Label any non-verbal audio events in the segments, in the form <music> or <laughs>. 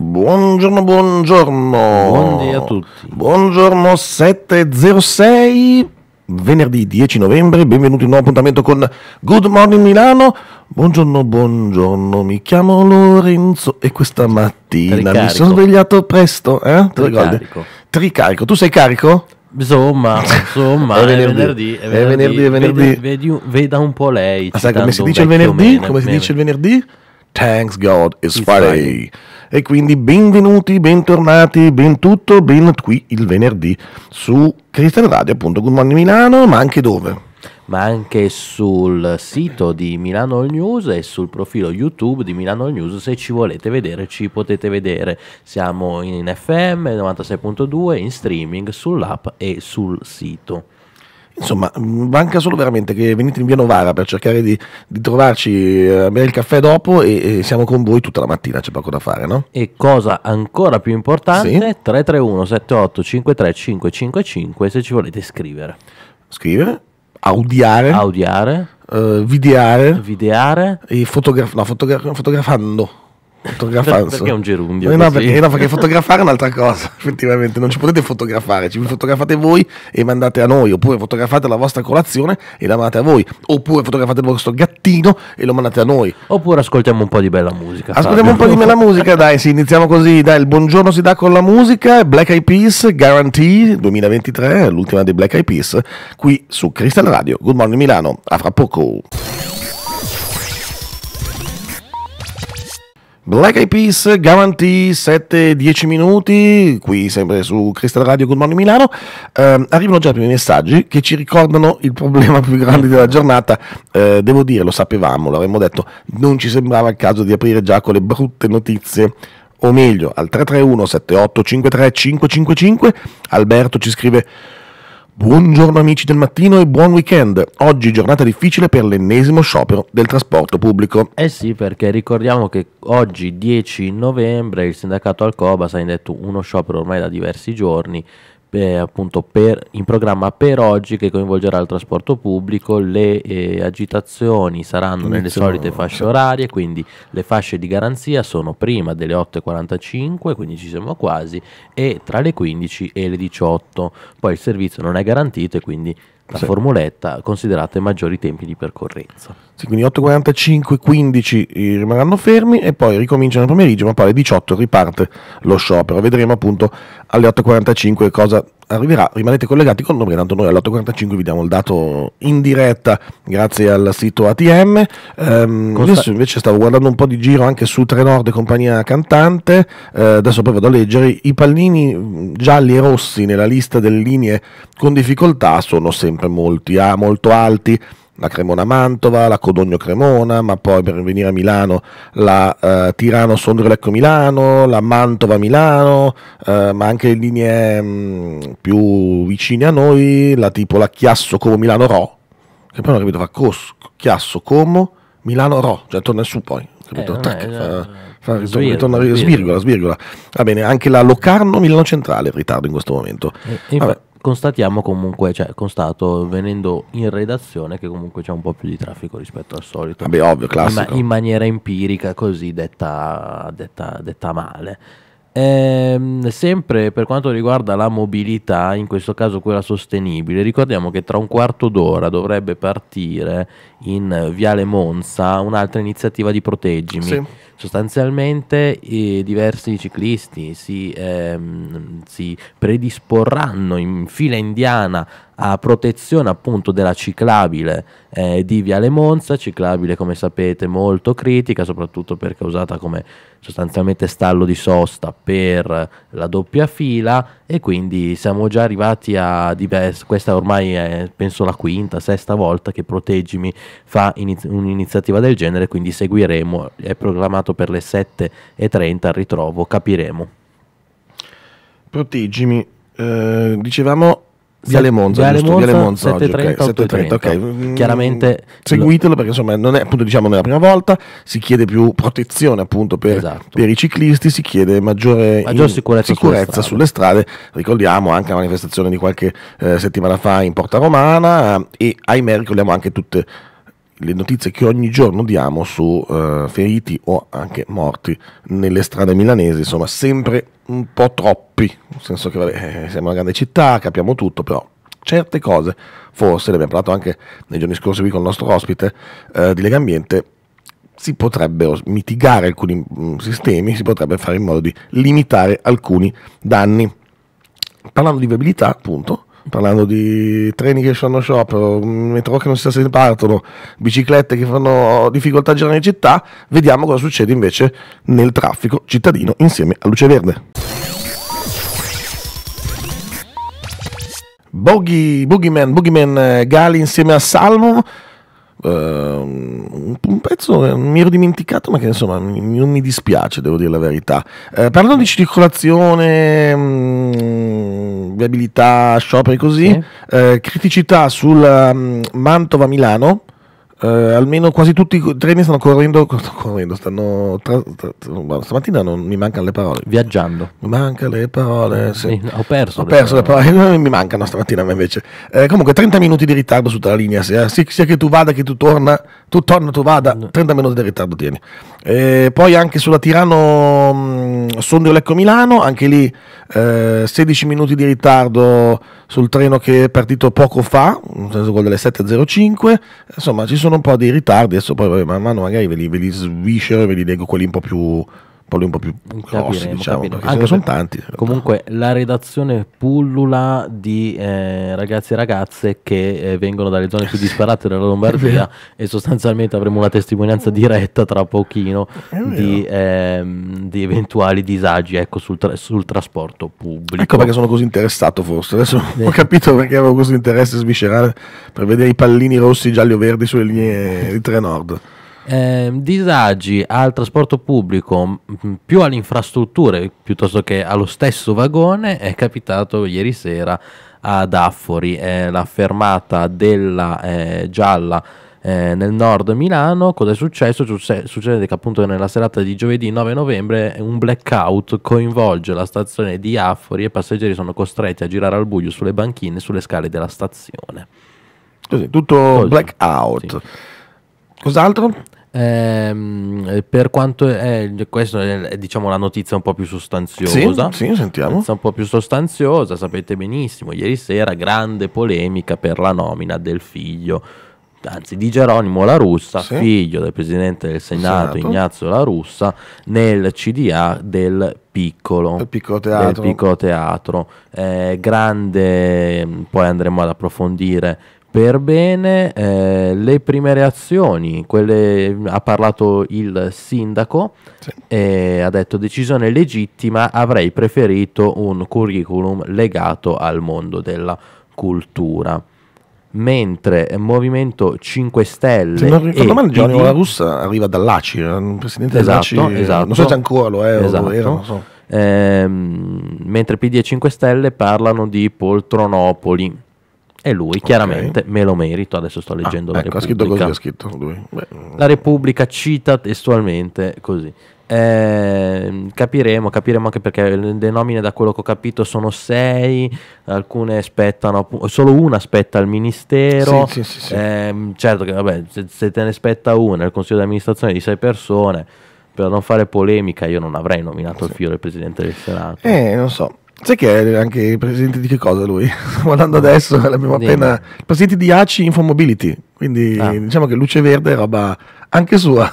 Buongiorno, buongiorno. Buongiorno a tutti. Buongiorno 706, venerdì 10 novembre, benvenuti a un nuovo appuntamento con Good Morning Milano. Buongiorno, buongiorno, mi chiamo Lorenzo e questa mattina Tricarico. mi sono svegliato presto, eh? Tricarico. Tricarico. Tu sei carico? Insomma, insomma, è, venerdì, è venerdì, è venerdì, è venerdì. veda un po' lei. Ah, sai come si dice il venerdì? come si dice il venerdì? Thanks God it's, it's Friday. Friday. E quindi benvenuti, bentornati, ben tutto, ben qui il venerdì su Cristian Radio, appunto Good Morning Milano, ma anche dove? ma anche sul sito di Milano All News e sul profilo YouTube di Milano All News. Se ci volete vedere, ci potete vedere. Siamo in FM 96.2, in streaming, sull'app e sul sito. Insomma, manca solo veramente che venite in via Novara per cercare di, di trovarci eh, a bere il caffè dopo e, e, siamo con voi tutta la mattina, c'è poco da fare, no? E cosa ancora più importante, sì? 331 78 53 555 se ci volete scrivere. Scrivere, audiare. Audiare. Uh, videare, videare e fotograf- no, fotogra- fotografando Fotografare perché è un gerundio? Eh, no, perché, no, perché <laughs> fotografare è un'altra cosa, <laughs> effettivamente. Non ci potete fotografare, ci fotografate voi e mandate a noi, oppure fotografate la vostra colazione e la mandate a voi, oppure fotografate il vostro gattino e lo mandate a noi. Oppure ascoltiamo un po' di bella musica. Ascoltiamo Fabio. un po' di bella musica, dai, sì, iniziamo così, dai, il buongiorno si dà con la musica, Black Eyed Peas, Guarantee 2023, l'ultima dei Black Eyed Peas, qui su Crystal Radio. Good Morning Milano, a fra poco. Black Eyed Peas, Guarantee, 7-10 minuti, qui sempre su Cristal Radio Good Morning Milano, eh, arrivano già i primi messaggi che ci ricordano il problema più grande della giornata, eh, devo dire lo sapevamo, l'avremmo detto, non ci sembrava il caso di aprire già con le brutte notizie o meglio al 331 78 53 555 Alberto ci scrive Buongiorno amici del mattino e buon weekend. Oggi giornata difficile per l'ennesimo sciopero del trasporto pubblico. Eh sì, perché ricordiamo che oggi 10 novembre il sindacato Alcobas ha indetto uno sciopero ormai da diversi giorni eh, appunto per, in programma per oggi che coinvolgerà il trasporto pubblico, le eh, agitazioni saranno Inizio. nelle solite fasce orarie, quindi le fasce di garanzia sono prima delle 8.45, quindi ci siamo quasi, e tra le 15 e le 18. Poi il servizio non è garantito e quindi la sì. formuletta, considerate maggiori tempi di percorrenza. Sì, quindi 8.45, 15 rimarranno fermi e poi ricominciano il pomeriggio, ma poi alle 18 riparte lo sciopero. Vedremo appunto alle 8.45 cosa arriverà, rimanete collegati con noi, tanto noi all'8.45 vi diamo il dato in diretta grazie al sito ATM. Um, ehm, Adesso invece stavo guardando un po' di giro anche su Trenord e compagnia cantante, uh, adesso poi vado a leggere, i pallini mm, gialli e rossi nella lista delle linee con difficoltà sono sempre molti, ah, molto alti la Cremona Mantova, la Codogno Cremona, ma poi per venire a Milano la eh, Tirano Sondrio Milano, la Mantova Milano, eh, ma anche linee mh, mm, più vicine a noi, la tipo la Chiasso Como Milano Ro, che poi non ho capito, fa cos, Chiasso Como Milano Ro, cioè torna su poi, capito? Eh, Tac, fa, fa, svirgola, torna, svirgola, svirgola. Va bene, anche la Locarno Milano Centrale in ritardo in questo momento. Eh, vabbè constatiamo comunque, cioè constato venendo in redazione che comunque c'è un po' più di traffico rispetto al solito. Vabbè, ovvio, classico. In, in maniera empirica, così detta, detta, detta male. Ehm, sempre per quanto riguarda la mobilità, in questo caso quella sostenibile, ricordiamo che tra un quarto d'ora dovrebbe partire in Viale Monza un'altra iniziativa di Proteggimi. Sì Sostanzialmente i diversi ciclisti si, ehm, si predisporranno in fila indiana a protezione appunto della ciclabile eh, di Viale Monza, ciclabile come sapete molto critica, soprattutto perché è usata come sostanzialmente stallo di sosta per la doppia fila e quindi siamo già arrivati a diverse, questa ormai è penso la quinta, sesta volta che Proteggimi fa iniz- un'iniziativa del genere, quindi seguiremo, è programmato convocato per le 7.30 al ritrovo, capiremo. Proteggimi, eh, dicevamo Viale Monza, Viale giusto? Viale Monza, Monza 7.30, okay. okay. Mm, chiaramente seguitelo perché insomma non è appunto diciamo nella prima volta, si chiede più protezione appunto per, esatto. per i ciclisti, si chiede maggiore, Maggior sicurezza, sicurezza sulle, strade. sulle, strade. ricordiamo anche la manifestazione di qualche eh, settimana fa in Porta Romana eh, e ahimè ricordiamo anche tutte le le notizie che ogni giorno diamo su eh, feriti o anche morti nelle strade milanesi, insomma sempre un po' troppi, nel senso che vabbè, eh, siamo una grande città, capiamo tutto, però certe cose, forse, ne abbiamo parlato anche nei giorni scorsi qui con il nostro ospite eh, di Ambiente, si potrebbero mitigare alcuni mh, mm, sistemi, si potrebbe fare in modo di limitare alcuni danni. Parlando di viabilità, appunto, parlando di treni che fanno shop, metro che non si sa se partono, biciclette che fanno difficoltà a girare in città, vediamo cosa succede invece nel traffico cittadino insieme a Luce Verde. Boogie, Boogie Man, Boogie Man eh, Gali insieme a Salmo Uh, un pezzo mi ero dimenticato, ma che insomma mi, non mi dispiace, devo dire la verità. Eh, parlano di circolazione, mh, mm, viabilità, scioperi così, sì. eh, criticità sul um, Mantova-Milano eh, almeno quasi tutti i treni stanno correndo, <laughs> correndo stanno tra, tra, stamattina non mi mancano le parole. Viaggiando. Mi mancano le parole, mm, sì. Sì, eh, ho perso. Ho le perso parole. le parole, <laughs> mi mancano stamattina ma invece. Eh, comunque 30 minuti di ritardo su tutta la linea, sia, sia che tu vada che tu torna, tu torna, tu vada, 30 minuti di ritardo tieni. Eh, poi anche sulla Tirano mm, Sondrio Lecco Milano, anche lì eh, 16 minuti di ritardo sul treno che è partito poco fa, nel senso quello delle 7.05, insomma ci sono un po' di ritardi, adesso poi man mano magari ve li, ve li sviscero e ve li leggo quelli un po' più poi un po' più grossi, diciamo, anche sono tanti. Comunque la redazione pullula di eh, ragazzi e ragazze che eh, vengono dalle zone più <laughs> disparate della Lombardia e sostanzialmente avremo una testimonianza diretta tra pochino di, ehm, di, eventuali disagi ecco, sul, tra- sul, trasporto pubblico. Ecco perché sono così interessato forse, adesso <laughs> ho capito perché avevo questo interesse sviscerare per vedere i pallini rossi, gialli o verdi sulle linee di Trenord eh, disagi al trasporto pubblico più alle infrastrutture piuttosto che allo stesso vagone è capitato ieri sera ad Affori, eh, la fermata della eh, Gialla eh, nel nord Milano. Cos'è successo? succede che appunto nella serata di giovedì 9 novembre un blackout coinvolge la stazione di Affori e i passeggeri sono costretti a girare al buio sulle banchine e sulle scale della stazione. Così, tutto Così. blackout. Sì. Cos'altro? Ehm, per quanto è, eh, questa è, diciamo, la notizia un po' più sostanziosa, sì, sì sentiamo. Notizia un po' più sostanziosa, sapete benissimo, ieri sera grande polemica per la nomina del figlio, anzi di Geronimo La Russa, sì. figlio del presidente del Senato, Senato. Ignazio La Russa, nel CDA del piccolo, del piccolo teatro. Del piccolo teatro. Eh, grande, poi andremo ad approfondire per bene eh, le prime reazioni, quelle, ha parlato il sindaco sì. e ha detto decisione legittima, avrei preferito un curriculum legato al mondo della cultura. Mentre Movimento 5 Stelle. Se non ricordo male, Giovanni La Russa arriva dall'ACI, eh, un presidente esatto, dell'ACI. Eh, esatto. Non so se ancora lo è esatto. o era, non so. Ehm, mentre PD e 5 Stelle parlano di poltronopoli e lui chiaramente okay. me lo merito, adesso sto ah, leggendo ah, la ecco, Repubblica. Ha scritto così, ha scritto Beh, mm. La Repubblica cita testualmente così. Eh, capiremo, capiremo anche perché le nomine da quello che ho capito sono sei, alcune spettano, solo una aspetta al ministero, sì, sì, sì, eh, certo che vabbè, se, se te ne aspetta una, il consiglio di amministrazione di sei persone, per non fare polemica io non avrei nominato il figlio del Presidente del Senato. Eh, non so, Sai che è anche il presidente di che cosa lui? Stiamo <laughs> andando adesso, l'abbiamo Dimmi. appena... Il presidente di ACI Info Mobility. quindi ah. diciamo che luce verde è roba anche sua.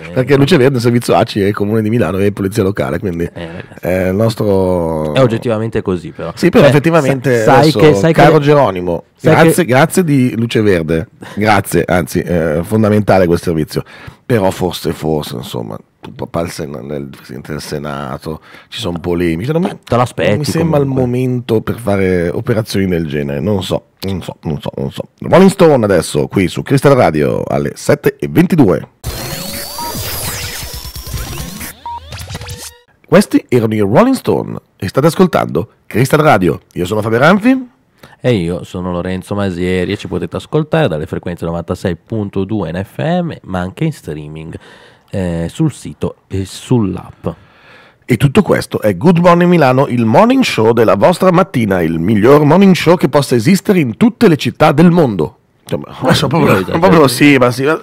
Eh, perché Luce Verde, Servizio ACI e Comune di Milano e Polizia Locale, quindi eh, eh, il nostro... È oggettivamente così però. Sì, però Beh, effettivamente, sai adesso, che, sai caro che... Geronimo, grazie, che... grazie, di Luce Verde, grazie, anzi, eh, fondamentale quel servizio, però forse, forse, insomma, tu papà nel Presidente del Senato, ci sono polemiche, non mi, Te non mi sembra comunque. il momento per fare operazioni del genere, non so, non so, non so, non so. Rolling Stone adesso qui su Crystal Radio alle 7.22. Questi erano i Rolling Stone e state ascoltando Cristal Radio. Io sono Fabio Ranfi. E io sono Lorenzo Masieri e ci potete ascoltare dalle frequenze 96.2 in FM ma anche in streaming eh, sul sito e sull'app. E tutto questo è Good Morning Milano, il morning show della vostra mattina, il miglior morning show che possa esistere in tutte le città del mondo. Adesso proprio, proprio sì, ma sì. Ho,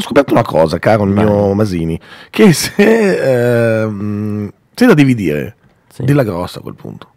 scoperto una cosa, caro il mio Masini, che se... Eh, c'è da dividere, sì. della grossa a quel punto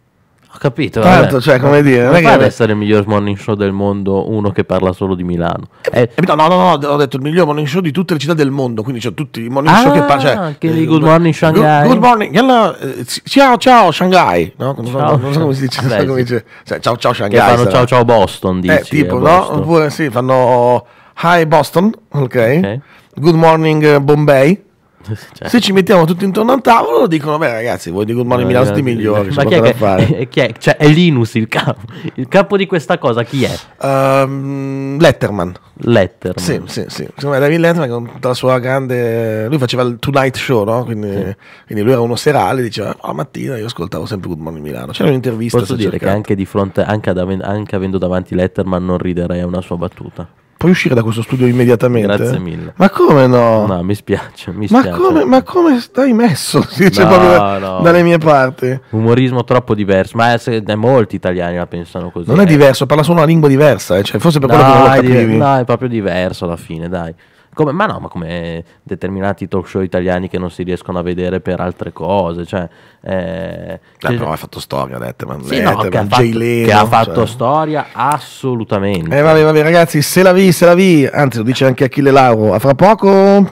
capito. Tanto, vabbè. cioè, come dire. Non, deve essere il miglior morning show del mondo uno che parla solo di Milano. Eh, no, eh, no, no, no, ho detto il miglior morning show di tutte le città del mondo. Quindi c'è tutti i morning ah, show che ah, parlano. Cioè, eh, good morning Shanghai. Good, morning. Hello, eh, ciao, ciao Shanghai. No? ciao. non, so, come si dice. Vabbè, come dice. Cioè, ciao, ciao Shanghai. Che fanno sarà. ciao, ciao Boston. Eh, dici, eh, tipo, Boston. no? Oppure sì, fanno oh, hi Boston. Ok. okay. Good morning eh, Bombay. <laughs> Cioè. Se ci mettiamo tutti intorno al tavolo, dicono: Beh, ragazzi, voi di Good Morning eh, Milano siete i migliori. Ma chi è, che, fare. <laughs> chi è? Cioè, è Linus il capo. Il capo di questa cosa chi è? Um, Letterman. Letterman. Sì, sì, sì. Secondo me David Letterman con tutta la sua grande. Lui faceva il Tonight Show, no? Quindi, sì. quindi lui era uno serale. Diceva: oh, La mattina io ascoltavo sempre Good Morning Milano. C'era un'intervista. Posso dire cercato. che anche di fronte, anche, ad, anche avendo davanti Letterman, non riderei a una sua battuta. Puoi uscire da questo studio immediatamente? Grazie mille. Ma come no? No, mi spiace. Mi ma, spiace. Come, ma, come, stai messo? <laughs> Si dice no, proprio no. dalle mie parti. Umorismo troppo diverso. Ma è, molti italiani la pensano così. Non è eh. diverso, parla solo una lingua diversa. Eh. Cioè, forse per no, quello che non lo capivi. Di, no, è proprio diverso alla fine, dai. Come, ma no, ma come determinati talk show italiani che non si riescono a vedere per altre cose. Cioè, eh, cioè, però ha fatto storia, dette Manzette, sì, no, che, ha fatto, Leno, che ha cioè. fatto cioè. storia assolutamente. E eh, vabbè, vabbè, ragazzi, se la vi, se la vi, anzi lo dice anche Achille Lauro, a fra poco...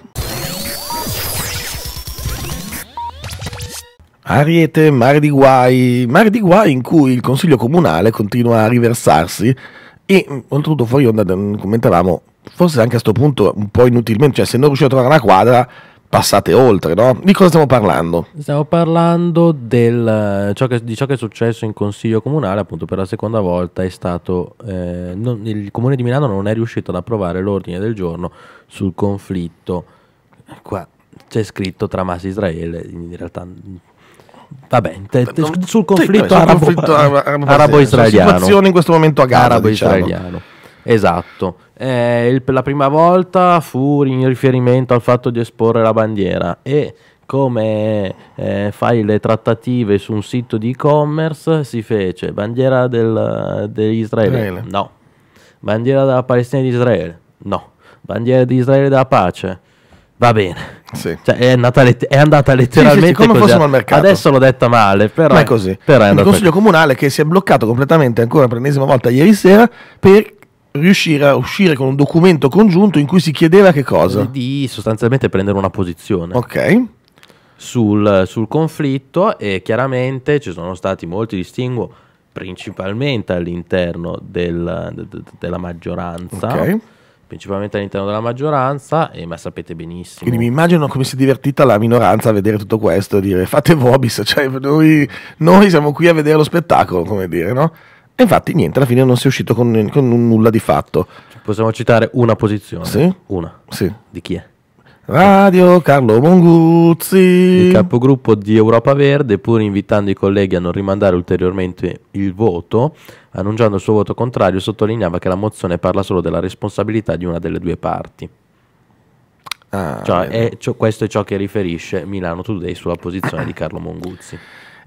Ariete, mare di guai, mare di guai in cui il Consiglio Comunale continua a riversarsi e oltretutto fuori onda mm, commentavamo forse anche a questo punto un po' inutilmente, cioè se non riuscite a trovare una quadra passate oltre, no? Di cosa stiamo parlando? Stiamo parlando del, ciò che, di ciò che è successo in Consiglio Comunale, appunto per la seconda volta è stato, eh, non, il Comune di Milano non è riuscito ad approvare l'ordine del giorno sul conflitto, qua c'è scritto tra Hamas e Israele, in realtà Vabbè, te, te, non, sul conflitto sì, arabo-israeliano. Arabo, arabo, arabo, arabo, arabo, in questo momento a Gaza, arabo-israeliano. Diciamo. Esatto. Eh, il, la prima volta fu in riferimento al fatto di esporre la bandiera e come eh, fai le trattative su un sito di e-commerce si fece bandiera del, dell'Israele Israele. no bandiera della Palestina di Israele no bandiera di Israele della pace Va bene, sì. cioè, è, let- è, andata letteralmente sì, sì, come fossimo Al mercato. Adesso l'ho detta male, però, Ma è così. Però è il consiglio comunale che si è bloccato completamente ancora per l'ennesima volta ieri sera per riuscire a uscire con un documento congiunto in cui si chiedeva che cosa? Di sostanzialmente prendere una posizione. Ok. Sul, sul conflitto e chiaramente ci sono stati molti distinguo principalmente all'interno del, de, de, della maggioranza. Ok principalmente all'interno della maggioranza, e, ma sapete benissimo. Quindi mi immagino come si è divertita la minoranza a vedere tutto questo e dire fate Vobis, <laughs> cioè noi, noi, siamo qui a vedere lo spettacolo, come dire, no? E infatti niente, alla fine non si è uscito con, con nulla di fatto. Possiamo citare una posizione? Sì. Una? Sì. Di chi è? Radio Carlo Monguzzi. Il capogruppo di Europa Verde, pur invitando i colleghi a non rimandare ulteriormente il voto, annunciando il suo voto contrario, sottolineava che la mozione parla solo della responsabilità di una delle due parti. Ah, cioè, è, ciò, questo è ciò che riferisce Milano Today sulla posizione di Carlo Monguzzi.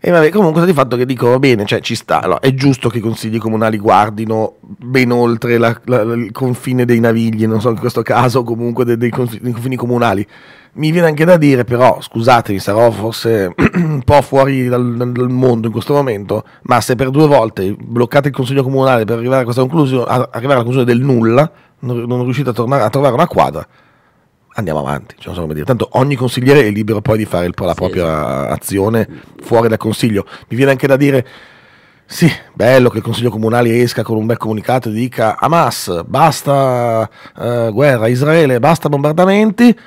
E vabbè, comunque di fatto che dico, va bene, cioè ci sta, allora, è giusto che i consigli comunali guardino ben oltre la, la, il confine dei navigli, non so in questo caso comunque dei, dei, confini, dei confini comunali. Mi viene anche da dire però, scusatemi, sarò forse <clears throat> un po' fuori dal, dal, mondo in questo momento, ma se per due volte bloccate il Consiglio Comunale per arrivare, a questa conclusione, arrivare alla conclusione del nulla, non, non riuscite a, tornare, a trovare una quadra, andiamo avanti. Cioè, so Tanto ogni consigliere è libero poi di fare il, la sì, propria sì. Esatto. azione fuori dal consiglio. Mi viene anche da dire. Sì, bello che il Consiglio Comunale esca con un bel comunicato e dica Hamas, basta eh, guerra, Israele, basta bombardamenti.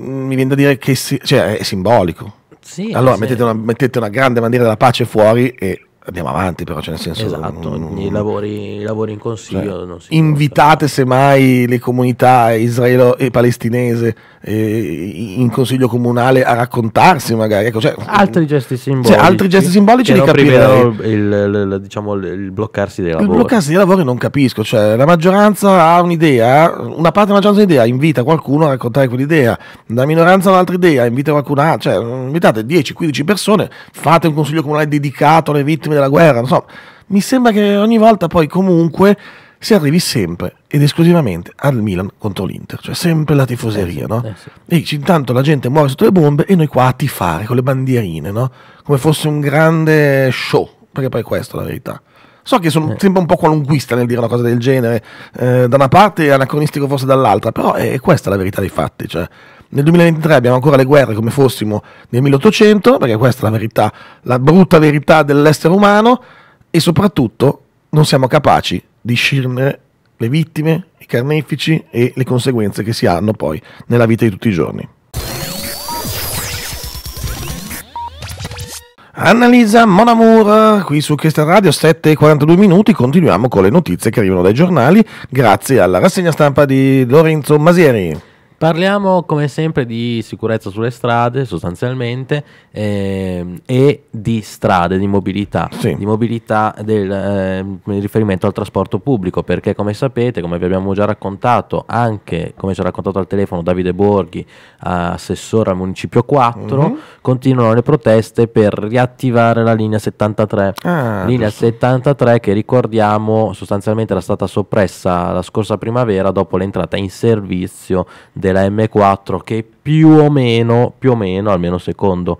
Mm, mi viene da dire che si, cioè, è simbolico. Sì, allora mettete una, mettete, una, grande bandiera della pace fuori e andiamo avanti però, cioè nel senso... Esatto, mm, i, lavori, i, lavori, in consiglio... Cioè, invitate semmai le comunità israelo e palestinese eh, in consiglio comunale a raccontarsi magari. Ecco, cioè, cioè altri gesti simbolici. Cioè, altri gesti simbolici li capirei. Il, il, diciamo, il, bloccarsi dei lavori. Il bloccarsi dei lavori non capisco, cioè la maggioranza ha un'idea, una parte della maggioranza ha un'idea, invita qualcuno a raccontare quell'idea, la minoranza ha un'altra idea, invita qualcun altro cioè invitate 10-15 persone, fate un consiglio comunale dedicato alle vittime della guerra, insomma mi sembra che ogni volta poi comunque si arrivi sempre ed esclusivamente al Milan contro l'Inter, cioè sempre la tifoseria, eh no? Eh E dici, intanto la gente muore sotto le bombe e noi qua a tifare con le bandierine, no? Come fosse un grande show, perché poi è questa la verità. So che sono eh. sempre un po' qualunquista nel dire una cosa del genere, eh, da una parte e anacronistico forse dall'altra, però è, è questa la verità dei fatti, cioè nel 2023 abbiamo ancora le guerre come fossimo nel 1800, perché questa è la verità, la brutta verità dell'essere umano e soprattutto non siamo capaci discernere le vittime, i carnefici e le conseguenze che si hanno poi nella vita di tutti i giorni. Annalisa Monamour qui su Cristian Radio 7 e 42 minuti continuiamo con le notizie che arrivano dai giornali grazie alla rassegna stampa di Lorenzo Masieri. Parliamo come sempre di sicurezza sulle strade sostanzialmente ehm, e di strade, di mobilità, sì. di mobilità del, eh, in riferimento al trasporto pubblico perché come sapete, come vi abbiamo già raccontato anche, come ci ha raccontato al telefono Davide Borghi, assessore al Municipio 4, mm-hmm. continuano le proteste per riattivare la linea 73. Ah, linea giusto. 73 che ricordiamo sostanzialmente era stata soppressa la scorsa primavera dopo l'entrata in servizio del esiste M4 che più o meno, più o meno, almeno secondo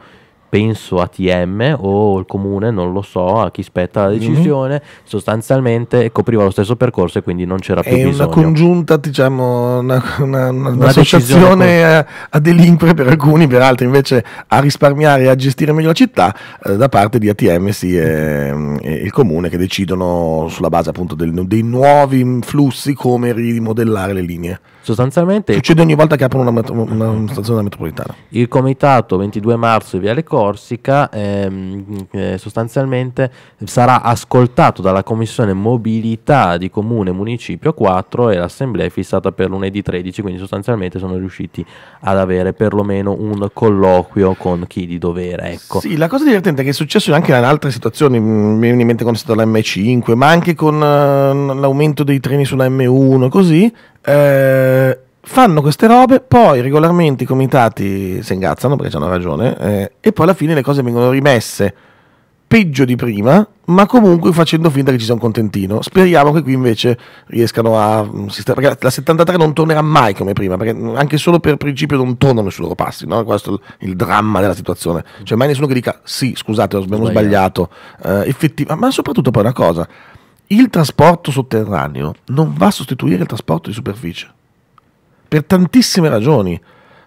penso ATM o il comune, non lo so, a chi spetta la mhm. decisione, mm-hmm. sostanzialmente copriva lo stesso percorso e quindi non c'era più È bisogno. È una congiunta, diciamo, una, una, una, un'associazione a, a, delinquere per alcuni, per altri invece a risparmiare e a gestire meglio la città eh, da parte di ATM sì, e, e, il comune che decidono sulla base appunto del, dei nuovi flussi come rimodellare le linee. Sostanzialmente succede ogni volta che aprono una, met- una, stazione della metropolitana. Il comitato 22 marzo di Viale Corsica ehm, eh, sostanzialmente sarà ascoltato dalla commissione mobilità di comune municipio 4 e l'assemblea è fissata per lunedì 13, quindi sostanzialmente sono riusciti ad avere perlomeno un colloquio con chi di dovere. Ecco. Sì, la cosa divertente è che è successo anche in altre situazioni, mi viene in mente con la M5, ma anche con uh, l'aumento dei treni sulla M1, così. Eh, eh, fanno queste robe, poi regolarmente i comitati si ingazzano perché hanno ragione, eh, e poi alla fine le cose vengono rimesse peggio di prima, ma comunque facendo finta che ci sia un contentino. Speriamo che qui invece riescano a... Mm, perché la 73 non tornerà mai come prima, perché anche solo per principio non tornano sui loro passi, no? questo è il, dramma della situazione. Cioè mai nessuno che dica sì, scusate, ho sbagliato, sbagliato. Eh, effettiva, ma soprattutto poi una cosa, il trasporto sotterraneo non va a sostituire il trasporto di superficie per tantissime ragioni,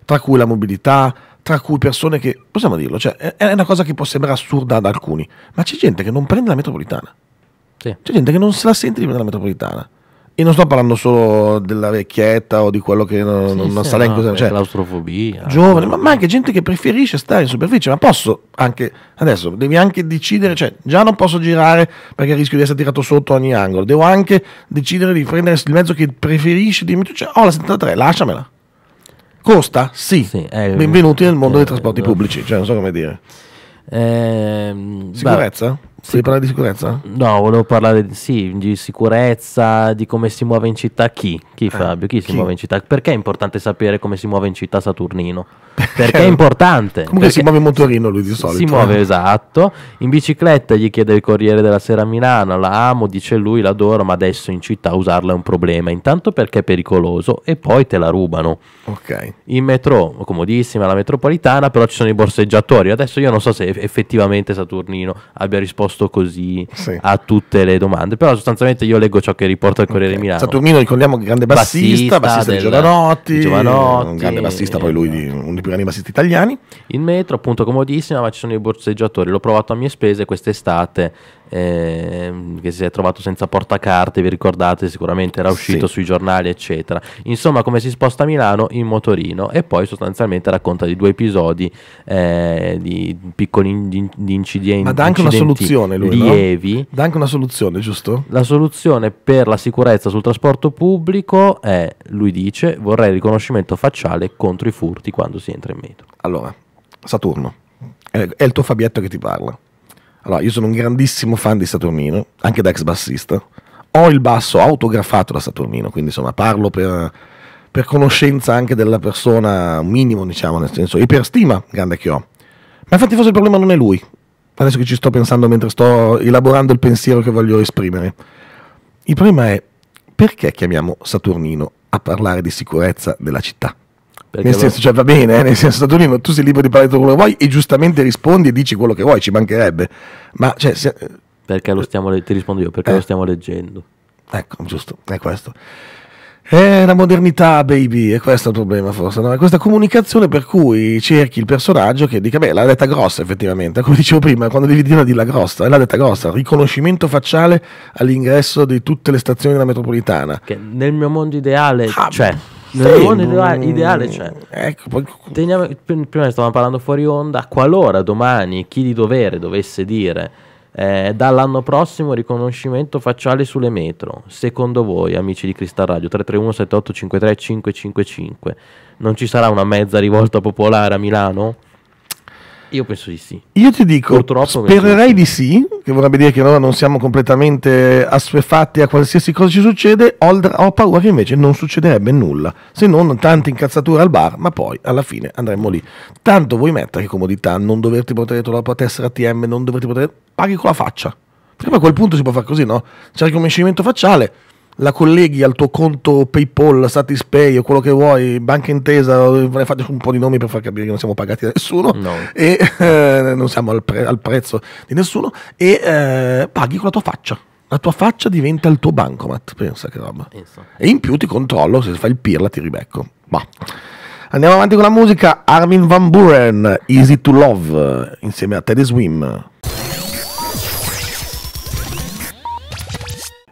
tra cui la mobilità, tra cui persone che, possiamo dirlo, cioè, è una cosa che può sembrare assurda ad alcuni, ma c'è gente che non prende la metropolitana. Sì. C'è gente che non se la sente di prendere la metropolitana e non sto parlando solo della vecchietta o di quello che non, sì, non sì, sa lei no, cosa. Cioè, claustrofobia. Giovane, ma, ma, anche gente che preferisce stare in superficie. Ma posso anche. Adesso devi anche decidere. Cioè, già non posso girare perché rischio di essere tirato sotto ogni angolo. Devo anche decidere di prendere il mezzo che preferisci. Dimmi, cioè, ho la 73, lasciamela. Costa? Sì. sì eh, Benvenuti nel mondo eh, dei trasporti eh, pubblici. Cioè, non so come dire. Ehm, Sicurezza? Beh sì, parla di sicurezza? No, volevo parlare di, sì, di sicurezza, di come si muove in città chi, chi eh, Fabio, chi, chi, si muove in città. Perché è importante sapere come si muove in città Saturnino? <laughs> Perché è importante. Comunque si muove in motorino lui di solito. Si muove, eh. esatto. In bicicletta gli chiede il Corriere della Sera a Milano, la amo, dice lui, l'adoro, ma adesso in città usarla è un problema. Intanto perché è pericoloso e poi te la rubano. Ok. In metro, comodissima la metropolitana, però ci sono i borseggiatori. Adesso io non so se effettivamente Saturnino abbia risposto risposto così sì. a tutte le domande, però sostanzialmente io leggo ciò che riporta il Corriere okay. Milano. Saturnino ricordiamo grande bassista, bassista, bassista del, di Giovanotti, Giovanotti, un grande bassista poi lui, uno dei più grandi bassisti italiani. Il metro appunto comodissima, ma ci sono i borseggiatori, l'ho provato a mie spese quest'estate ehm, che si è trovato senza portacarte, vi ricordate sicuramente, era uscito sì. sui giornali, eccetera. Insomma, come si sposta a Milano in motorino e poi sostanzialmente racconta di due episodi eh, di piccoli in, di incidenti. Ma dà anche una soluzione, lui, lievi. No? Dà anche una soluzione, giusto? La soluzione per la sicurezza sul trasporto pubblico è, lui dice, vorrei riconoscimento facciale contro i furti quando si entra in metro. Allora, Saturno, è il tuo Fabietto che ti parla allora, io sono un grandissimo fan di Saturnino, anche da ex bassista. Ho il basso autografato da Saturnino, quindi insomma parlo per, per conoscenza anche della persona, minimo diciamo, nel senso, iperstima grande che ho. Ma infatti forse il problema non è lui, adesso che ci sto pensando mentre sto elaborando il pensiero che voglio esprimere. Il problema è perché chiamiamo Saturnino a parlare di sicurezza della città? Perché nel senso, cioè, va bene, eh, nel senso, Stato Unito, tu sei libero di parlare di quello che vuoi e giustamente rispondi e dici quello che vuoi, ci mancherebbe. Ma, cioè, se... Perché lo eh, stiamo leggendo? Ti rispondo io, perché eh. lo stiamo leggendo. Ecco, giusto, è questo. È la modernità, baby, è questo il problema forse, no? È questa comunicazione per cui cerchi il personaggio che dica, beh, l'ha detta grossa effettivamente, come dicevo prima, quando devi dire la grossa, è la detta grossa, riconoscimento facciale all'ingresso di tutte le stazioni della metropolitana. Che nel mio mondo ideale, ah, cioè nel mondo ideale, ideale c'è. Ecco, poi... Teniamo, prima stavamo parlando fuori onda, qualora domani chi di dovere dovesse dire eh, dall'anno prossimo riconoscimento facciale sulle metro, secondo voi amici di Cristal Radio 331 7853 555, non ci sarà una mezza rivolta popolare a Milano? Io penso di sì. Io ti dico, Purtroppo spererei di sì, che vorrebbe dire che noi non siamo completamente assuefatti a qualsiasi cosa ci succede, ho, paura che invece non succederebbe nulla, se non tante incazzature al bar, ma poi alla fine andremo lì. Tanto vuoi mettere che comodità, non doverti portare dietro la tua tessera ATM, non doverti portare... paghi con la faccia. Perché poi a quel punto si può fare così, no? Cerchi un mescimento facciale, la colleghi al tuo conto PayPal, Satispay o quello che vuoi, Banca Intesa, ne fate un po' di nomi per far capire che non siamo pagati da nessuno no. e eh, non siamo al, pre- al, prezzo di nessuno e eh, paghi con la tua faccia. La tua faccia diventa il tuo bancomat, pensa che roba. Penso. E in più ti controllo, se fai il pirla ti ribecco. Bah. Andiamo avanti con la musica, Armin Van Buren, Easy to Love, insieme a Teddy Swim.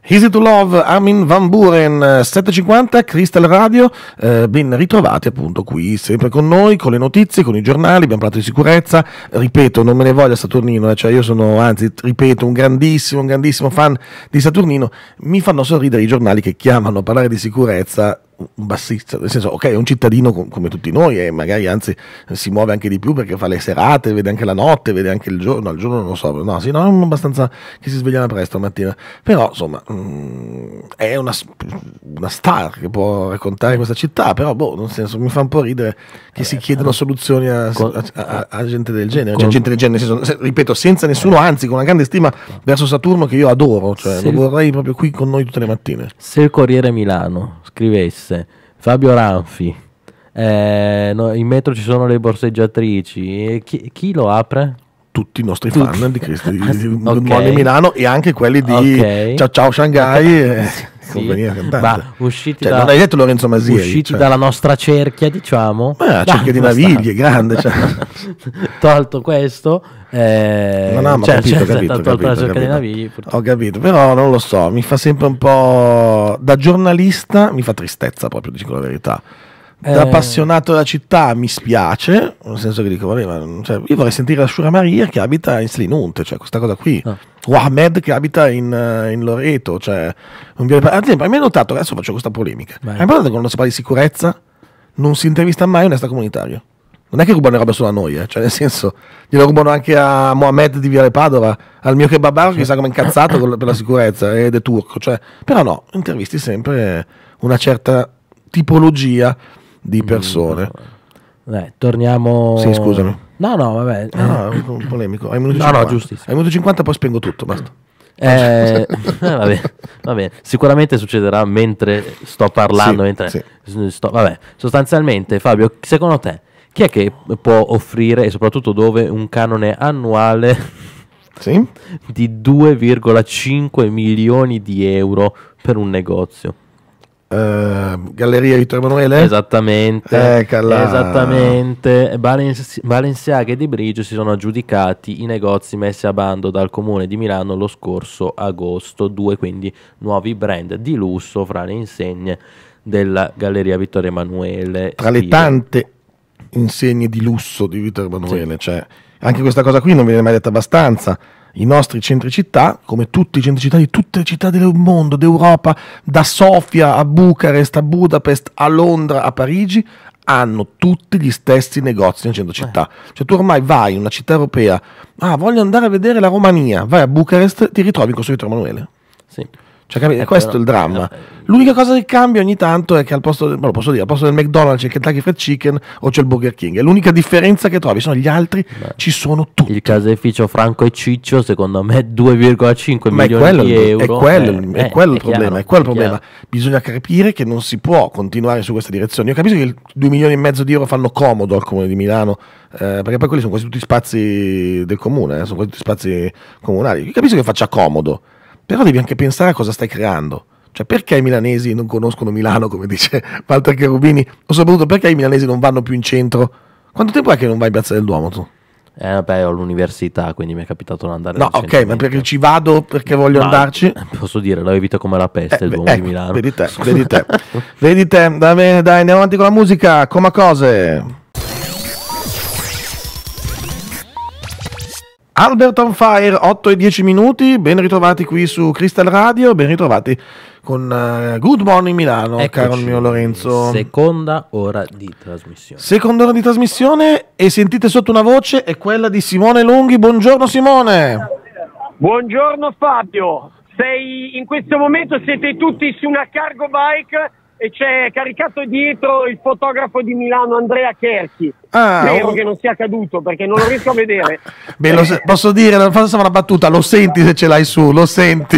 Easy to Love, Armin Van Buren, 750, eh, Crystal Radio, eh, ben ritrovati appunto qui, sempre con noi, con le notizie, con i giornali, abbiamo parlato di sicurezza, ripeto, non me ne voglia Saturnino, eh, cioè io sono, anzi, ripeto, un grandissimo, un grandissimo fan di Saturnino, mi fanno sorridere i giornali che chiamano a parlare di sicurezza un bassista, nel senso, ok, è un cittadino com- come tutti noi e magari anzi si muove anche di più perché fa le serate, vede anche la notte, vede anche il giorno, al giorno non lo so, no, sì, no, è abbastanza che si svegliava presto la mattina, però insomma mh, mm, è una, una, star che può raccontare questa città, però boh, nel senso mi fa un po' ridere che eh, si chiedano eh, soluzioni a, a, a, a, gente del genere, col, cioè gente del genere, nel senso, ripeto, senza nessuno, anzi con una grande stima verso Saturno che io adoro, cioè lo vorrei proprio qui con noi tutte le mattine. Se il Corriere Milano scrivesse X, Fabio Ranfi. Eh, no, in metro ci sono le borseggiatrici. Eh, chi, chi lo apre? tutti i nostri tutti. fan di, Cristi, di, <laughs> di Milano e anche quelli di okay. Ciao Ciao Shanghai. Okay. E... Eh sì, venire usciti cioè, da, non hai detto Lorenzo Masieri. Usciti cioè. dalla nostra cerchia, diciamo. Ma ah, cerchia di naviglie, grande. Cioè. <laughs> Tolto questo. Eh, no, no, ma cioè, capito, cioè, capito, capito, capito, capito. Navigli, ho capito, però non lo so, mi fa sempre un po'... Da giornalista mi fa tristezza proprio, dico la verità da eh. appassionato della città mi spiace, nel senso che dico, vabbè, ma, cioè, io vorrei sentire la Shura Maria che abita in Slinunte, cioè questa cosa qui, no. Ah. o Ahmed che abita in, eh, in Loreto, cioè, non vi... ad esempio, hai notato, adesso faccio questa polemica, Vai. hai notato che quando si parla di sicurezza non si intervista mai un comunitario? Non è che rubano le robe solo a noi, eh? cioè nel senso, glielo rubano anche a Mohamed di Viale Padova, al mio kebabaro che sa come è incazzato per la sicurezza ed è turco, cioè, però no, intervisti sempre una certa tipologia di mm, persone. Beh, torniamo. Sì, scusami. No, no, vabbè. No, ah, no, è un polemico. Hai minuto no, 50. No, giustissimo. Hai minuto 50, poi spengo tutto. Basta. Eh, <laughs> eh, va, bene, va, bene, sicuramente succederà mentre sto parlando. Sì, mentre sì. Sto, vabbè. Sostanzialmente, Fabio, secondo te chi è che può offrire e soprattutto dove un canone annuale sì? di 2,5 milioni di euro per un negozio? Ehm, Galleria Vittorio Emanuele esattamente, eh, esattamente. Valenzi- Valenziaga e Di Brigio si sono aggiudicati i negozi messi a bando dal comune di Milano lo scorso agosto due quindi nuovi brand di lusso fra le insegne della Galleria Vittorio Emanuele tra Stile. le tante insegne di lusso di Vittorio Emanuele sì. cioè, anche questa cosa qui non viene mai detta abbastanza i nostri centri città, come tutti i centri città di tutte le città del mondo, d'Europa, da Sofia a Bucarest, a Budapest, a Londra, a Parigi, hanno tutti gli stessi negozi nel centro città. Eh. Cioè tu ormai vai in una città europea, ah voglio andare a vedere la Romania, vai a Bucarest, ti ritrovi in Corso Emanuele. Sì. Cioè, capite? Ecco, Questo però, è il dramma. Eh, L'unica cosa che cambia ogni tanto è che al posto, del, boh, dire, al posto del McDonald's c'è il Kentucky Fried Chicken o c'è il Burger King. È l'unica differenza che trovi, sono gli altri beh, ci sono tutti. Il caseificio Franco e Ciccio, secondo me, 2,5 <laughs> milioni quello, di euro. È quello, eh, è eh, quello eh, il problema. Chiaro, è quello il problema. Bisogna capire che non si può continuare su questa direzione. Io capisco che 2 milioni e mezzo di euro fanno comodo al comune di Milano. Eh, perché poi quelli sono quasi tutti spazi del comune, eh, sono quasi tutti spazi comunali. Io capisco che faccia comodo, però devi anche pensare a cosa stai creando. Cioè, perché i milanesi non conoscono Milano, come dice <laughs> Walter Cherubini? O soprattutto perché i milanesi non vanno più in centro? Quanto tempo è che non vai in Piazza del Duomo tu? Eh vabbè, ho l'università, quindi mi è capitato di andare. No, ok, ma perché ci vado, perché voglio ma, andarci? <laughs> Posso dire, l'ho evita come la peste eh, il Duomo ecco, di Milano. Vedi te, <laughs> vedi te. vedi te, va bene, dai, andiamo avanti con la musica, come cose. Albert on Fire, 8 e 10 minuti, ben ritrovati qui su Crystal Radio, ben ritrovati con uh, Good Morning Milano, Eccoci, caro mio Lorenzo. Seconda ora di trasmissione. Seconda ora di trasmissione e sentite sotto una voce, è quella di Simone Lunghi. Buongiorno Simone. Buongiorno Fabio, Sei, in questo momento siete tutti su una cargo bike e c'è caricato dietro il fotografo di Milano Andrea Cherchi. Ah, Spero oh. che non sia caduto perché non lo riesco a vedere. <laughs> Beh, eh. se- posso dire, forse una battuta, lo senti se ce l'hai su, lo senti.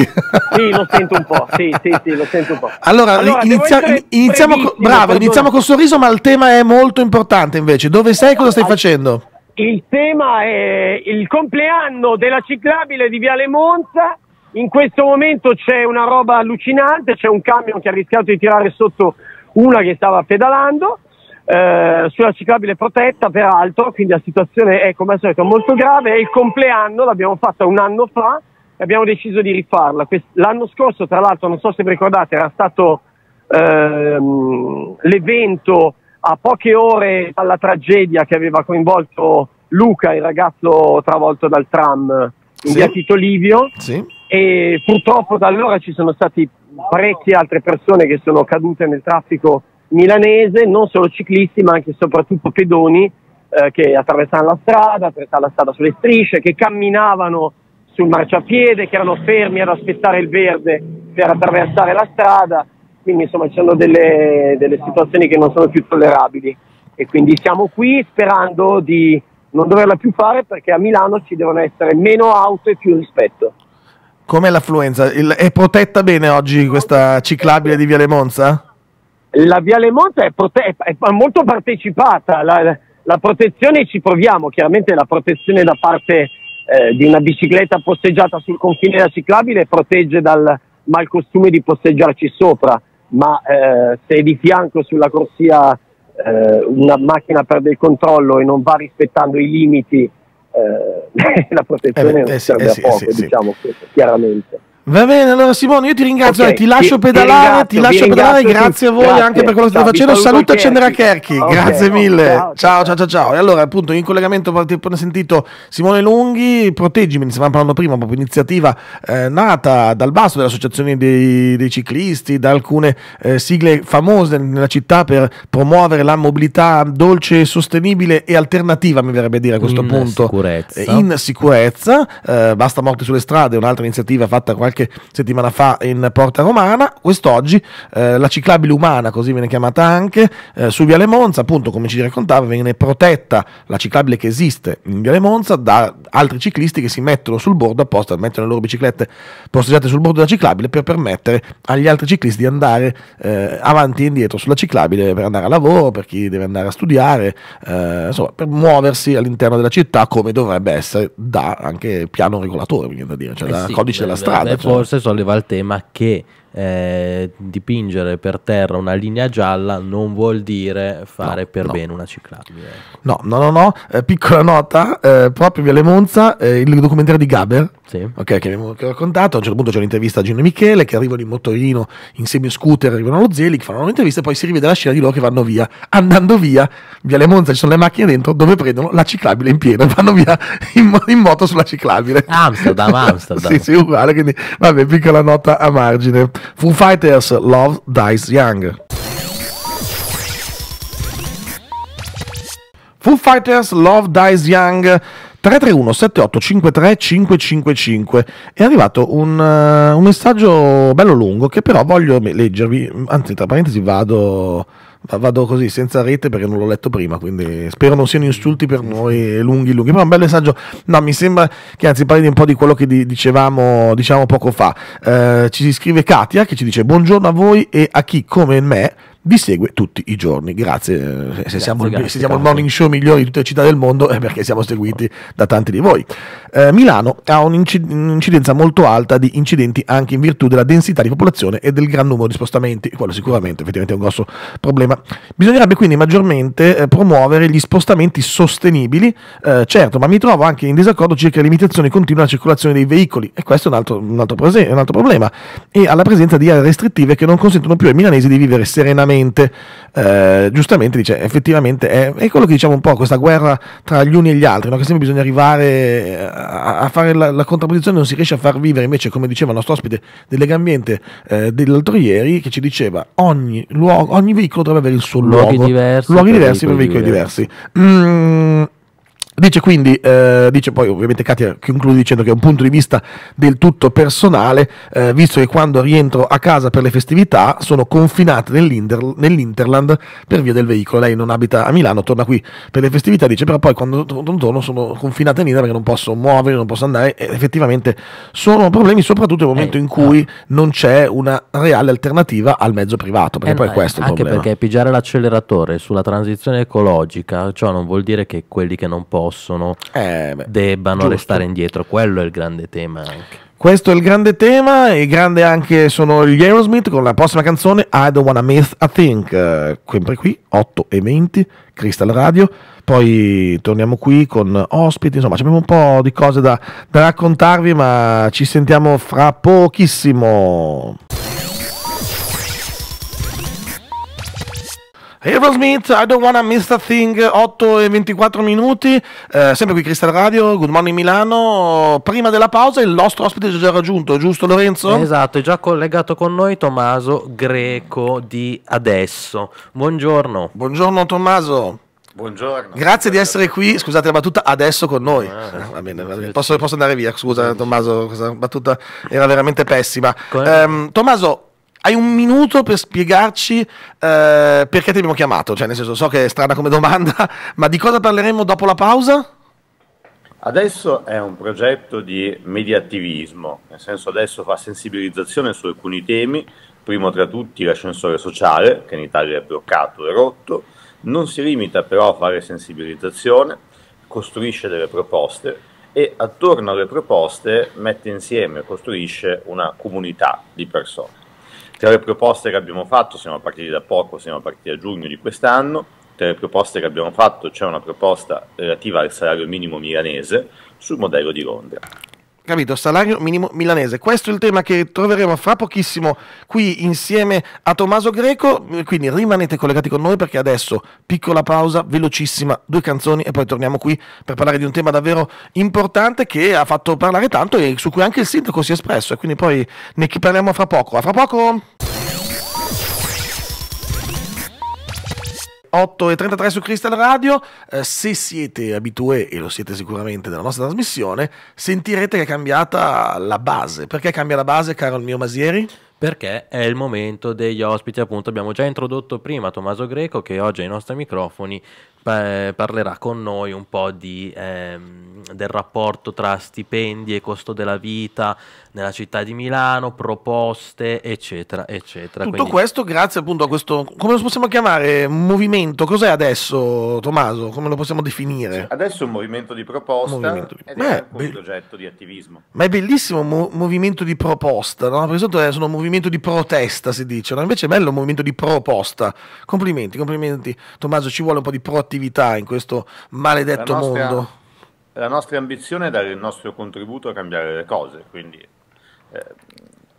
sì, lo <laughs> sento un po', sì, sì, sì lo sento un po'. Allora, allora inizia- iniziamo, co- bravo, iniziamo col sorriso, ma il tema è molto importante invece. Dove sei e cosa stai facendo? Il tema è il compleanno della ciclabile di Viale Monza in questo momento c'è una roba allucinante, c'è un camion che ha rischiato di tirare sotto una che stava pedalando eh, sulla ciclabile protetta, peraltro, quindi la situazione è come al solito molto grave. È il compleanno, l'abbiamo fatta un anno fa e abbiamo deciso di rifarla. Quest- l'anno scorso, tra l'altro, non so se vi ricordate, era stato ehm, l'evento a poche ore dalla tragedia che aveva coinvolto Luca, il ragazzo travolto dal tram in sì. via Tito Livio. Sì e purtroppo da allora ci sono stati parecchie altre persone che sono cadute nel traffico milanese, non solo ciclisti ma anche e soprattutto pedoni eh, che attraversavano la strada, attraversavano la strada sulle strisce, che camminavano sul marciapiede, che erano fermi ad aspettare il verde per attraversare la strada, quindi insomma ci sono delle, delle situazioni che non sono più tollerabili e quindi siamo qui sperando di non doverla più fare perché a Milano ci devono essere meno auto e più rispetto. Com'è l'affluenza? Il, è protetta bene oggi questa ciclabile di Viale Monza? La Viale Monza è, prote- è molto partecipata, la, la, protezione ci proviamo, chiaramente la protezione da parte eh, di una bicicletta posteggiata sul confine della ciclabile protegge dal malcostume di posteggiarci sopra, ma eh, se di fianco sulla corsia eh, una macchina perde il controllo e non va rispettando i limiti eh, <laughs> la protezione eh beh, eh sì, serve eh sì, a eh poco, sì, diciamo chiaramente. Va bene, allora Simone, io ti ringrazio, okay, ti lascio ti, pedalare, ti, lascio pedalare, grazie a voi grazie, anche per quello che state facendo. Saluto a Cendera Kerchi, okay, grazie okay, mille. Ciao, ciao, ciao, ciao, E allora, appunto, in collegamento avete appena sentito Simone Lunghi, Proteggimi, ne stavamo parlando prima, proprio iniziativa eh, nata dal basso dell'Associazione dei, dei ciclisti, da alcune eh, sigle famose nella città per promuovere la mobilità dolce, sostenibile e alternativa, mi verrebbe a dire a questo in punto. Sicurezza. In sicurezza. Eh, basta morte sulle strade, un'altra iniziativa fatta qualche qualche settimana fa in Porta Romana, quest'oggi eh, la ciclabile umana, così viene chiamata anche, eh, su Viale Monza, appunto come ci raccontava, viene protetta la ciclabile che esiste in Viale Monza da altri ciclisti che si mettono sul bordo apposta, mettono le loro biciclette posteggiate sul bordo della ciclabile per permettere agli altri ciclisti di andare eh, avanti e indietro sulla ciclabile per andare a lavoro, per chi deve andare a studiare, eh, insomma, per muoversi all'interno della città come dovrebbe essere da anche piano regolatore, viene da dire, cioè eh da sì, codice della strada. Dai, Forse solleva il tema che eh, dipingere per terra una linea gialla non vuol dire fare no, per no. bene una ciclabile. Ecco. No, no, no, no. Eh, piccola nota, eh, proprio Le Monza, eh, il documentario di Gaber, sì. okay, che abbiamo che ho raccontato, a un certo punto c'è un'intervista a Gino e Michele che arrivano in motorino insieme a scooter arrivano allo Zelig, fanno un'intervista e poi si rivede la scena di loro che vanno via. Andando via, via Le Monza ci sono le macchine dentro dove prendono la ciclabile in pieno e <laughs> vanno via in, in, moto sulla ciclabile. Amsterdam, Amsterdam. <laughs> sì, sì, uguale, quindi vabbè, piccola nota a margine. Foo Fighters Love Dies Young. Foo Fighters Love Dies Young 331 78 53 555 è arrivato un, uh, un messaggio bello lungo che però voglio leggervi anzi tra parentesi vado vado così senza rete perché non l'ho letto prima, quindi spero non siano insulti per noi lunghi lunghi, però un bel messaggio, no mi sembra che anzi parli un po' di quello che di, dicevamo diciamo poco fa, eh, ci scrive Katia che ci dice buongiorno a voi e a chi come me vi segue tutti i giorni. Grazie, eh, se, grazie, siamo, grazie, se siamo, il morning show migliore di tutte le città del mondo è perché siamo seguiti da tanti di voi. Eh, Milano ha un'incidenza molto alta di incidenti anche in virtù della densità di popolazione e del gran numero di spostamenti, quello sicuramente effettivamente è un grosso problema. Bisognerebbe quindi maggiormente eh, promuovere gli spostamenti sostenibili, eh, certo, ma mi trovo anche in disaccordo circa le limitazioni continue alla circolazione dei veicoli e questo è un altro, un altro, prese- un altro problema e alla presenza di aree restrittive che non consentono più ai milanesi di vivere serenamente giustamente, eh, giustamente dice effettivamente è, è, quello che diciamo un po' questa guerra tra gli uni e gli altri, no? che sempre bisogna arrivare eh, a, a fare la, la, contrapposizione, non si riesce a far vivere invece come diceva il nostro ospite del Legambiente eh, dell'altro ieri che ci diceva ogni, luogo, ogni veicolo dovrebbe avere il suo luoghi luogo, diversi luoghi diversi per veicoli diversi. diversi. Mm, Dice quindi, eh, dice poi ovviamente Katia conclude dicendo che è un punto di vista del tutto personale, eh, visto che quando rientro a casa per le festività sono confinata nell'inter- nell'Interland per via del veicolo, lei non abita a Milano, torna qui per le festività, dice però poi quando torno sono confinata in Italia perché non posso muovere, non posso andare, e effettivamente sono problemi soprattutto nel momento eh, in cui no. non c'è una reale alternativa al mezzo privato, perché eh, poi è questo anche il problema. Anche perché pigiare l'acceleratore sulla transizione ecologica, ciò non vuol dire che quelli che non possono possono, eh, beh, debbano giusto. restare indietro. Quello è il grande tema anche. Questo è il grande tema e grande anche sono gli Aerosmith con la prossima canzone I Don't Wanna Miss a Think, sempre qui, 8 e 20, Crystal Radio, poi torniamo qui con ospiti, insomma abbiamo un po' di cose da, da raccontarvi ma ci sentiamo fra pochissimo. Aerosmith, I don't wanna miss a thing, 8 e 24 minuti, eh, sempre qui Crystal Radio, Good Morning Milano, prima della pausa il nostro ospite ci già raggiunto, giusto Lorenzo? Esatto, è già collegato con noi Tommaso Greco di Adesso, buongiorno. Buongiorno Tommaso. Buongiorno. Grazie di essere qui, scusate la battuta, adesso con noi. Ah, va bene, va bene. Posso, posso, andare via, scusa Tommaso, questa battuta era veramente pessima. Um, Tommaso, hai un minuto per spiegarci eh, perché ti abbiamo chiamato? Cioè, nel senso, so che è strana come domanda, <laughs> ma di cosa parleremo dopo la pausa? Adesso è un progetto di mediattivismo, nel senso adesso fa sensibilizzazione su alcuni temi, primo tra tutti l'ascensore sociale, che in Italia è bloccato e rotto, non si limita però a fare sensibilizzazione, costruisce delle proposte e attorno alle proposte mette insieme, costruisce una comunità di persone. Tra le proposte che abbiamo fatto, siamo partiti da poco, siamo partiti a giugno di quest'anno, tra le proposte che abbiamo fatto c'è una proposta relativa al salario minimo milanese sul modello di Londra capito? Salario minimo milanese. Questo è il tema che troveremo fra pochissimo qui insieme a Tommaso Greco. Quindi rimanete collegati con noi perché adesso piccola pausa, velocissima, due canzoni e poi torniamo qui per parlare di un tema davvero importante che ha fatto parlare tanto e su cui anche il sindaco si è espresso. E quindi poi ne parliamo fra poco. A fra poco! 8 e 33 su Crystal Radio. Eh, se siete abitué, e lo siete sicuramente della nostra trasmissione, sentirete che è cambiata la base. Perché cambia la base, caro il mio Masieri? perché è il momento degli ospiti, appunto abbiamo già introdotto prima Tommaso Greco che oggi ai nostri microfoni parlerà con noi un po' di, ehm, del rapporto tra stipendi e costo della vita nella città di Milano, proposte eccetera eccetera. Tutto Quindi... questo grazie appunto a questo, come lo possiamo chiamare, movimento, cos'è adesso Tommaso, come lo possiamo definire? adesso è un movimento di proposta movimento di... ed Beh, è un be... oggetto di attivismo. Ma è bellissimo mo- movimento di proposta, no? perché eh, sono movimenti movimento di protesta, si dice, no? invece è bello un movimento di proposta. Complimenti, complimenti. Tommaso, ci vuole un po' di proattività in questo maledetto la nostra, mondo. La nostra ambizione è dare il nostro contributo a cambiare le cose, quindi eh,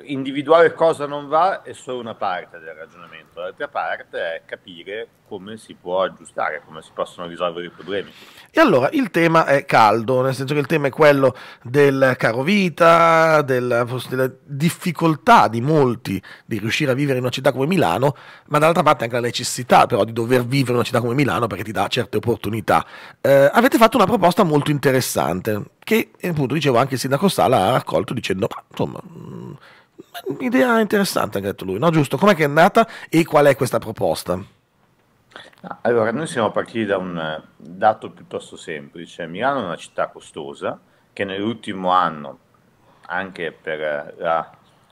individuare cosa non va è solo una parte del ragionamento, l'altra parte è capire come si può aggiustare, come si possono risolvere i problemi. E allora il tema è caldo, nel senso che il tema è quello del caro vita, della, della difficoltà di molti di riuscire a vivere in una città come Milano, ma dall'altra parte anche la necessità però di dover vivere in una città come Milano perché ti dà certe opportunità. Eh, avete fatto una proposta molto interessante che eh, appunto dicevo anche il sindaco Sala ha raccolto dicendo, ma, insomma mm, Idea interessante, ha detto lui, no? Giusto? Com'è che è andata e qual è questa proposta? Ah, allora, noi siamo partiti da un eh, dato piuttosto semplice. Milano è una città costosa che nell'ultimo anno, anche per eh, la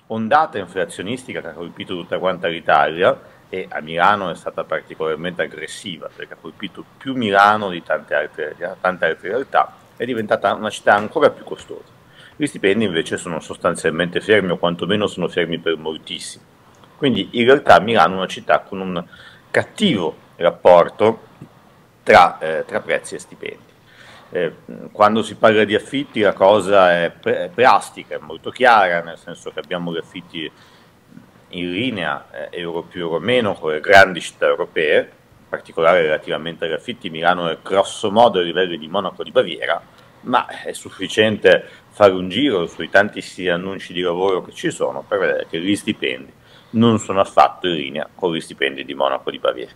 ondata inflazionistica che ha colpito tutta quanta l'Italia, e a Milano è stata particolarmente aggressiva perché ha colpito più Milano di tante altre, tante altre realtà, è diventata una città ancora più costosa. Gli stipendi invece sono sostanzialmente fermi o quantomeno sono fermi per moltissimi. Quindi in realtà Milano è una città con un cattivo rapporto tra, eh, tra prezzi e stipendi. Eh, quando si parla di affitti la cosa è, pre- è plastica, è molto chiara, nel senso che abbiamo gli affitti in linea eh, euro più o meno con le grandi città europee, in particolare relativamente agli affitti Milano è grosso modo a livello di Monaco di Baviera, ma è sufficiente fare un giro sui tanti annunci di lavoro che ci sono per vedere che gli stipendi non sono affatto in linea con gli stipendi di Monaco di Baviera.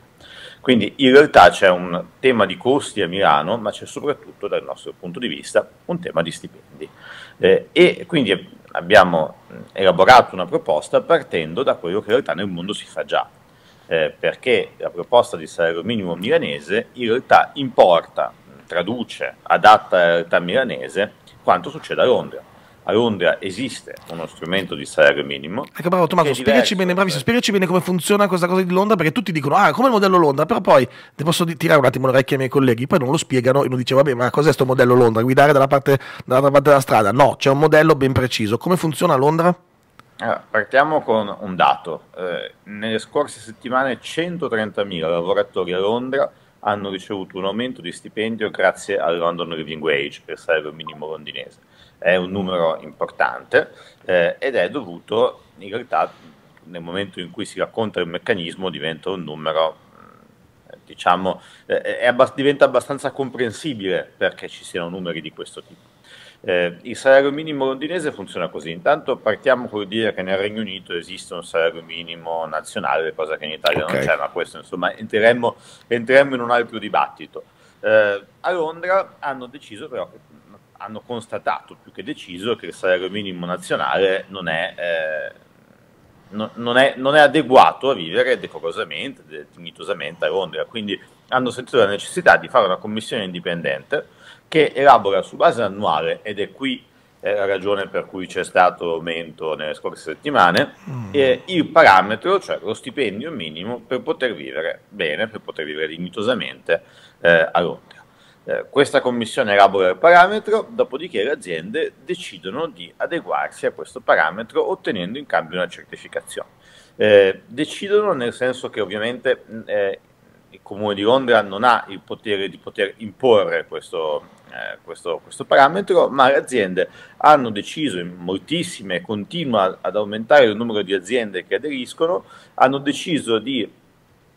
Quindi in realtà c'è un tema di costi a Milano, ma c'è soprattutto dal nostro punto di vista un tema di stipendi. Eh, e quindi abbiamo eh, elaborato una proposta partendo da quello che in realtà nel mondo si fa già, eh, perché la proposta di salario minimo milanese in realtà importa, traduce, adatta alla realtà milanese quanto succede a Londra. A Londra esiste uno strumento di salario minimo. Ecco, bravo Tommaso, spiegaci bene, bravissimo, spiegaci bene come funziona questa cosa di Londra, perché tutti dicono, ah, come il modello Londra, però poi ti posso tirare un attimo l'orecchio ai miei colleghi, poi non lo spiegano e uno dice, vabbè, ma cos'è questo modello Londra? Guidare dalla parte, dall'altra parte della strada? No, c'è un modello ben preciso. Come funziona a Londra? Allora, ah, partiamo con un dato. Eh, nelle scorse settimane 130.000 lavoratori a Londra hanno ricevuto un aumento di stipendio grazie al London Living Wage, per salario minimo londinese. È un numero importante eh, ed è dovuto, in realtà, nel momento in cui si racconta il meccanismo, diventa un numero mm, diciamo, eh, abbast- diventa abbastanza comprensibile perché ci siano numeri di questo tipo. Eh, il salario minimo londinese funziona così. Intanto partiamo col dire che nel Regno Unito esiste un salario minimo nazionale, cosa che in Italia okay. non c'è, ma questo insomma entreremmo, entreremmo in un altro dibattito. Eh, a Londra hanno deciso però che hanno constatato più che deciso che il salario minimo nazionale non è, eh, no, non è, non è adeguato a vivere decorosamente, dignitosamente a Londra. Quindi hanno sentito la necessità di fare una commissione indipendente che elabora su base annuale, ed è qui eh, la ragione per cui c'è stato mento nelle scorse settimane, mm. eh, il parametro, cioè lo stipendio minimo per poter vivere bene, per poter vivere dignitosamente eh, a Londra. Eh, questa commissione elabora il parametro, dopodiché le aziende decidono di adeguarsi a questo parametro ottenendo in cambio una certificazione. Eh, decidono nel senso che ovviamente mm, eh, il Comune di Londra non ha il potere di poter imporre questo, eh, questo, questo parametro, ma le aziende hanno deciso, in moltissime, continua ad aumentare il numero di aziende che aderiscono, hanno deciso di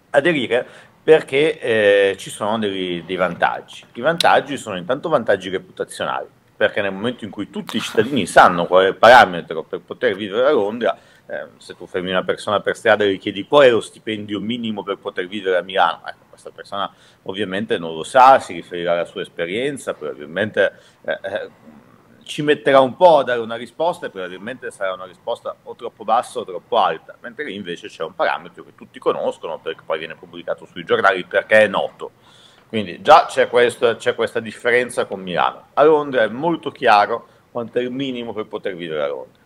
aderire perché eh, ci sono dei, dei vantaggi. I vantaggi sono intanto vantaggi reputazionali, perché nel momento in cui tutti i cittadini sanno qual è il parametro per poter vivere a Londra, Ehm, se tu fermi una persona per strada e gli chiedi qual è lo stipendio minimo per poter vivere a Milano, ecco, questa persona ovviamente non lo sa, si riferirà alla sua esperienza, probabilmente eh, eh, ci metterà un po' a dare una risposta e probabilmente sarà una risposta o troppo bassa o troppo alta, mentre lì invece c'è un parametro che tutti conoscono perché poi viene pubblicato sui giornali perché è noto. Quindi già c'è, questo, c'è questa differenza con Milano. A Londra è molto chiaro quanto è il minimo per poter vivere a Londra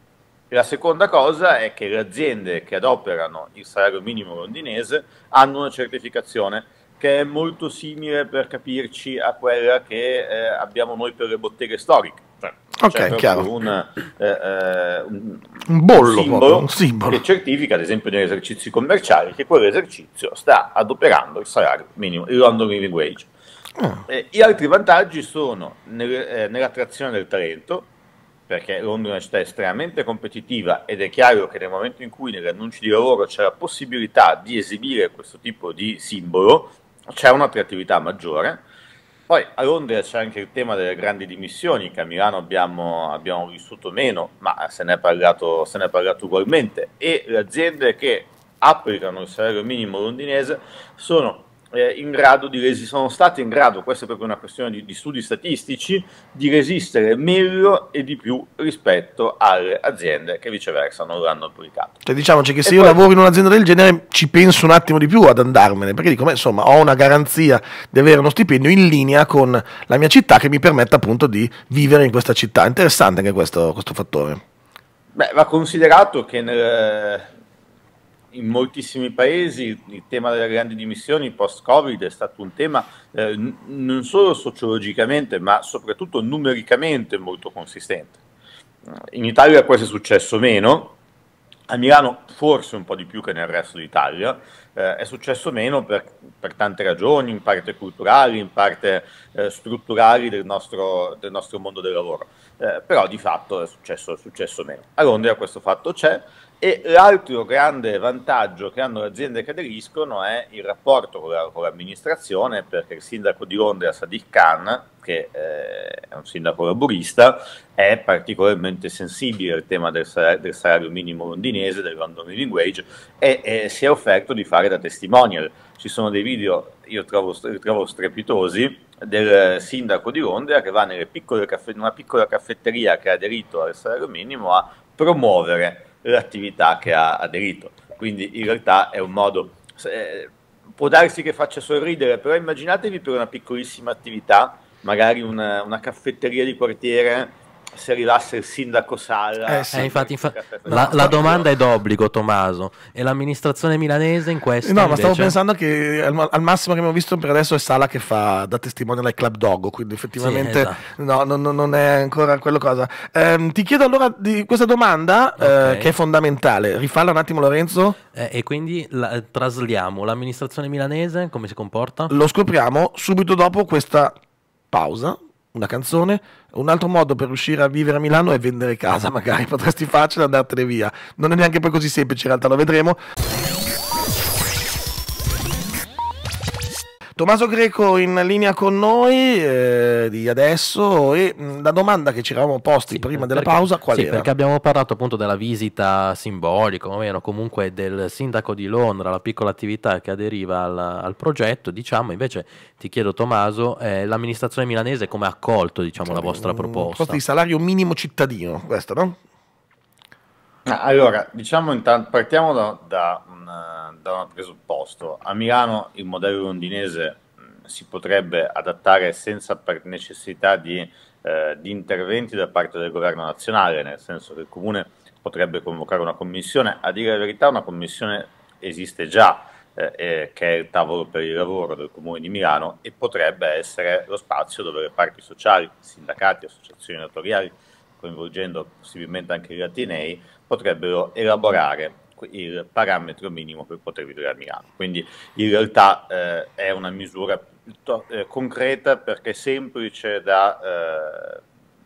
la seconda cosa è che le aziende che adoperano il salario minimo londinese hanno una certificazione che è molto simile per capirci a quella che eh, abbiamo noi per le botteghe storiche. Cioè, ok, chiaro. Un, eh, eh, un, un, bollo, un simbolo, un simbolo che certifica, ad esempio, negli esercizi commerciali che quell'esercizio sta adoperando il salario minimo, il London Living Wage. Oh. gli altri vantaggi sono nel, eh, nell'attrazione del talento, perché Londra è una città estremamente competitiva ed è chiaro che nel momento in cui negli annunci di lavoro c'è la possibilità di esibire questo tipo di simbolo, c'è un'attrattività maggiore. Poi a Londra c'è anche il tema delle grandi dimissioni, che a Milano abbiamo, abbiamo vissuto meno, ma se ne, è parlato, se ne è parlato ugualmente, e le aziende che applicano il salario minimo londinese sono eh, in grado di resistere, sono state in grado, questa è proprio una questione di, di, studi statistici, di resistere meglio e di più rispetto alle aziende che viceversa non l'hanno applicato. Cioè diciamoci che se e io poi... lavoro in un'azienda del genere ci penso un attimo di più ad andarmene, perché dico, beh, insomma, ho una garanzia di avere uno stipendio in linea con la mia città che mi permetta appunto di vivere in questa città. Interessante anche questo, questo fattore. Beh, va considerato che nel, in moltissimi paesi il tema delle grandi dimissioni post-Covid è stato un tema eh, n- non solo sociologicamente, ma soprattutto numericamente molto consistente. In Italia questo è successo meno, a Milano forse un po' di più che nel resto d'Italia, eh, è successo meno per, per, tante ragioni, in parte culturali, in parte eh, strutturali del nostro, del nostro, mondo del lavoro, eh, però di fatto è successo, è successo meno. A Londra questo fatto c'è, e l'altro grande vantaggio che hanno le aziende che aderiscono è il rapporto con, la, con l'amministrazione, perché il sindaco di Londra, Sadiq Khan, che eh, è un sindaco laburista, è particolarmente sensibile al tema del, sal- del salario minimo londinese, del London Living Wage, e, e, si è offerto di fare da testimonial. Ci sono dei video, io trovo, io trovo strepitosi, del sindaco di Londra che va in caff- una piccola caffetteria che ha aderito al salario minimo a promuovere l'attività che ha aderito. Quindi in realtà è un modo, eh, può darsi che faccia sorridere, però immaginatevi per una piccolissima attività, magari una, una caffetteria di quartiere se arrivasse il sindaco Sala. Eh sì, eh, infatti, infa- cioè, la, la, domanda è d'obbligo, Tommaso. E l'amministrazione milanese in questo? No, invece? ma stavo pensando che al, al, massimo che abbiamo visto per adesso è Sala che fa da testimone al Club Dogo, quindi effettivamente sì, esatto. no, non, non, è ancora quello cosa. Eh, ti chiedo allora di questa domanda eh, okay. eh, che è fondamentale. Rifalla un attimo Lorenzo. Eh, e quindi la, eh, trasliamo l'amministrazione milanese, come si comporta? Lo scopriamo subito dopo questa pausa una canzone. Un altro modo per riuscire a vivere a Milano è vendere casa, <laughs> magari potresti farcela e andartene via. Non è neanche poi così semplice, in realtà lo vedremo. Tommaso Greco in linea con noi eh, di adesso e mh, mm, la domanda che ci eravamo posti sì, prima perché, della pausa qual sì, era? perché abbiamo parlato appunto della visita simbolica o meno comunque del sindaco di Londra, la piccola attività che aderiva al, al progetto, diciamo invece ti chiedo Tommaso, eh, l'amministrazione milanese come ha accolto diciamo, sì, la vostra mm, proposta? Proposta di salario minimo cittadino, questo no? Allora, diciamo intanto, partiamo da, da un, da un presupposto. A Milano il modello londinese si potrebbe adattare senza per necessità di, eh, di, interventi da parte del governo nazionale, nel senso che il comune potrebbe convocare una commissione. A dire la verità, una commissione esiste già, eh, eh, che è il tavolo per il lavoro del comune di Milano, e potrebbe essere lo spazio dove le parti sociali, sindacati, associazioni datoriali, coinvolgendo possibilmente anche gli atenei, potrebbero elaborare il parametro minimo per poter vivere a Milano. Quindi in realtà eh, è una misura eh, concreta perché semplice da, eh,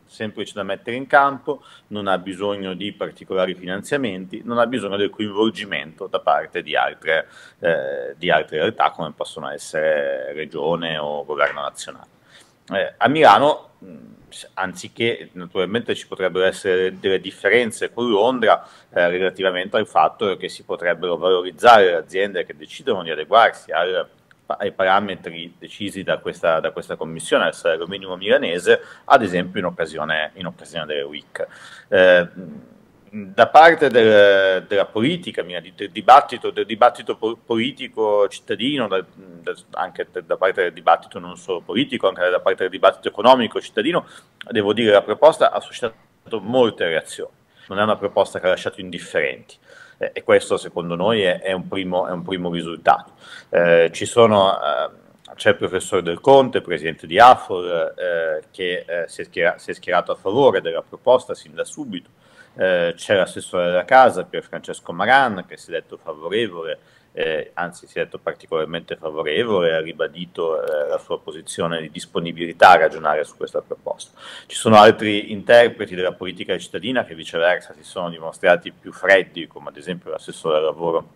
semplice da mettere in campo, non ha bisogno di particolari finanziamenti, non ha bisogno del coinvolgimento da parte di altre, eh, di altre realtà come possono essere regione o governo nazionale. Eh, a Milano anziché naturalmente ci potrebbero essere delle differenze con Londra eh, relativamente al fatto che si potrebbero valorizzare le aziende che decidono di adeguarsi al, ai parametri decisi da questa, da questa commissione, al salario minimo milanese, ad esempio in occasione, in occasione delle WIC. Eh, da parte del, della politica, del dibattito, del dibattito politico cittadino, da, da, anche da parte del dibattito non solo politico, anche da parte del dibattito economico cittadino, devo dire che la proposta ha suscitato molte reazioni, non è una proposta che ha lasciato indifferenti. Eh, e questo secondo noi è, è, un, primo, è un, primo, risultato. Eh, eh c'è il professor Del Conte, presidente di AFOR, eh, che eh, si, è si, è schierato a favore della proposta sin da subito, eh, c'è l'assessore della casa Pier Francesco Maran che si è detto favorevole, eh, anzi si è detto particolarmente favorevole, ha ribadito eh, la sua posizione di disponibilità a ragionare su questa proposta. Ci sono altri interpreti della politica cittadina che viceversa si sono dimostrati più freddi, come ad esempio l'assessore al lavoro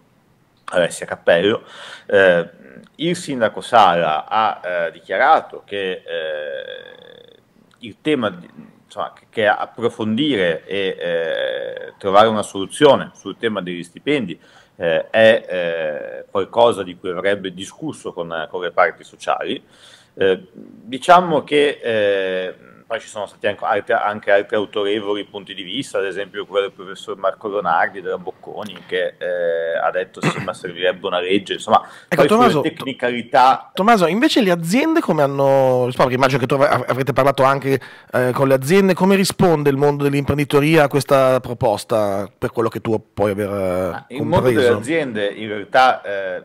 Alessia Cappello. Eh, il sindaco Sala ha eh, dichiarato che eh, il tema di, cioè, che approfondire e eh, trovare una soluzione sul tema degli stipendi eh, è eh, qualcosa di cui avrebbe discusso con, eh, con le parti sociali. Eh, diciamo che poi ci sono stati anche altri, anche altri, autorevoli punti di vista, ad esempio quello del professor Marco Leonardi della Bocconi che eh, ha detto sì ma servirebbe una legge, insomma ecco, Tommaso, tecnicalità... Tommaso, invece le aziende come hanno risposto? immagino che tu avrete parlato anche eh, con le aziende, come risponde il mondo dell'imprenditoria a questa proposta per quello che tu puoi aver eh, ah, Il mondo delle aziende in realtà... Eh,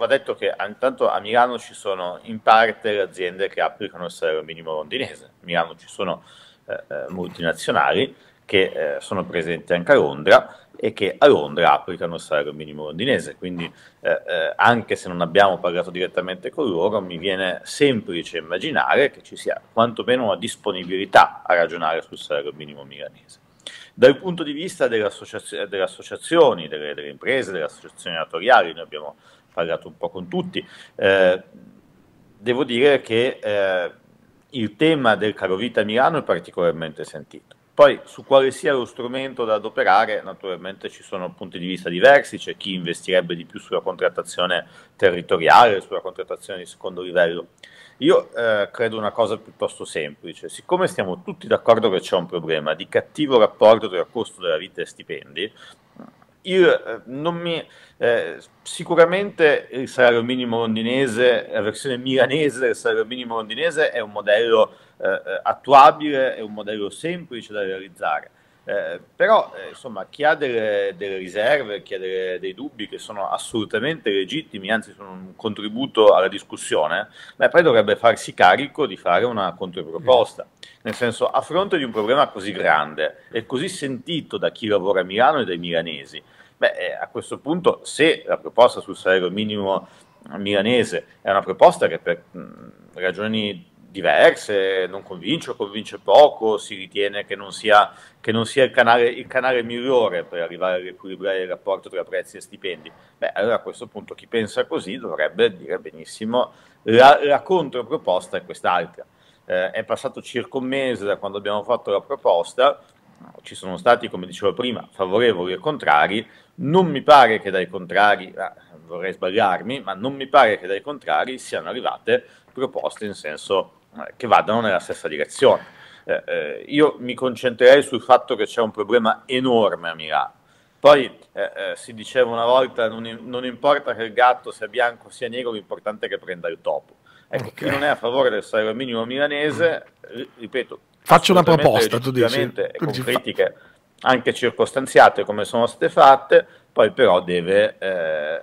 va detto che intanto a Milano ci sono in parte le aziende che applicano il salario minimo londinese, a Milano ci sono eh, eh, multinazionali che eh, sono presenti anche a Londra e che a Londra applicano il salario minimo londinese, quindi eh, eh anche se non abbiamo parlato direttamente con loro mi viene semplice immaginare che ci sia quantomeno una disponibilità a ragionare sul salario minimo milanese. Dal punto di vista delle, associazioni, delle, delle imprese, delle associazioni attoriali, noi abbiamo parlato un po' con tutti. Eh, devo dire che eh, il tema del caro vita a Milano è particolarmente sentito. Poi su quale sia lo strumento da adoperare, naturalmente ci sono punti di vista diversi, c'è chi investirebbe di più sulla contrattazione territoriale, sulla contrattazione di secondo livello. Io eh, credo una cosa piuttosto semplice, siccome stiamo tutti d'accordo che c'è un problema di cattivo rapporto tra costo della vita e stipendi, io eh, non mi, eh, sicuramente il salario minimo londinese, la versione milanese del salario minimo londinese è un modello eh, eh attuabile, è un modello semplice da realizzare eh, però eh, insomma chi ha delle, delle riserve, chi ha delle, dei dubbi che sono assolutamente legittimi, anzi sono un contributo alla discussione, beh, poi dovrebbe farsi carico di fare una controproposta. Nel senso, a fronte di un problema così grande e così sentito da chi lavora a Milano e dai milanesi, beh, eh, a questo punto se la proposta sul salario minimo milanese è una proposta che per mh, mm, ragioni diverse, non convince o convince poco, si ritiene che non sia, che non sia il, canale, il, canale, migliore per arrivare a riequilibrare il rapporto tra prezzi e stipendi. Beh, allora a questo punto chi pensa così dovrebbe dire benissimo la, la controproposta è quest'altra. Eh, è passato circa un mese da quando abbiamo fatto la proposta, ci sono stati, come dicevo prima, favorevoli e contrari, non mi pare che dai contrari, eh, vorrei sbagliarmi, ma non mi pare che dai contrari siano arrivate proposte in senso che vadano nella stessa direzione. Eh, eh, io mi concentrerei sul fatto che c'è un problema enorme a Milano. Poi eh, eh si diceva una volta, non, non, importa che il gatto sia bianco o sia nero, l'importante è che prenda il topo. Ecco, okay. chi non è a favore del salario minimo milanese, ripeto, faccio una proposta, tu dici, tu con critiche fa... anche circostanziate come sono state fatte, poi però deve eh,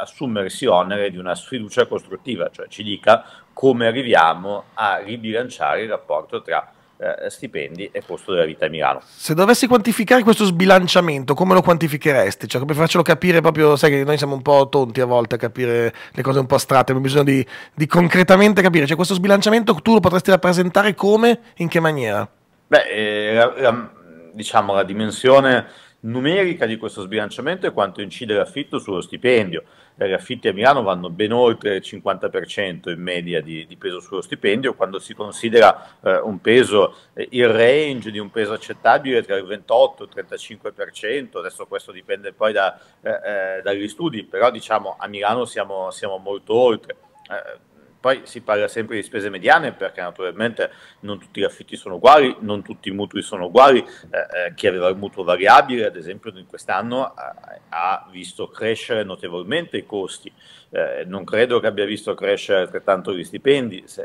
assumersi onere di una sfiducia costruttiva, cioè ci dica come arriviamo a ribilanciare il rapporto tra eh, stipendi e costo della vita a Milano. Se dovessi quantificare questo sbilanciamento, come lo quantificheresti? Cioè, per farcelo capire proprio, sai che noi siamo un po' tonti a volte a capire le cose un po' astratte, abbiamo bisogno di, di concretamente capire. Cioè, questo sbilanciamento tu lo potresti rappresentare come? In che maniera? Beh, eh, la, la, diciamo la dimensione numerica di questo sbilanciamento è quanto incide l'affitto sullo stipendio gli affitti a Milano vanno ben oltre il 50% in media di, di, peso sullo stipendio, quando si considera eh, un peso, eh, il range di un peso accettabile tra il 28 e il 35%, adesso questo dipende poi da, eh, eh, dagli studi, però diciamo a Milano siamo, siamo molto oltre eh, poi si parla sempre di spese mediane perché naturalmente non tutti gli affitti sono uguali, non tutti i mutui sono uguali, eh, eh chi aveva il mutuo variabile ad esempio in quest'anno eh, ha visto crescere notevolmente i costi, eh, non credo che abbia visto crescere altrettanto gli stipendi, se,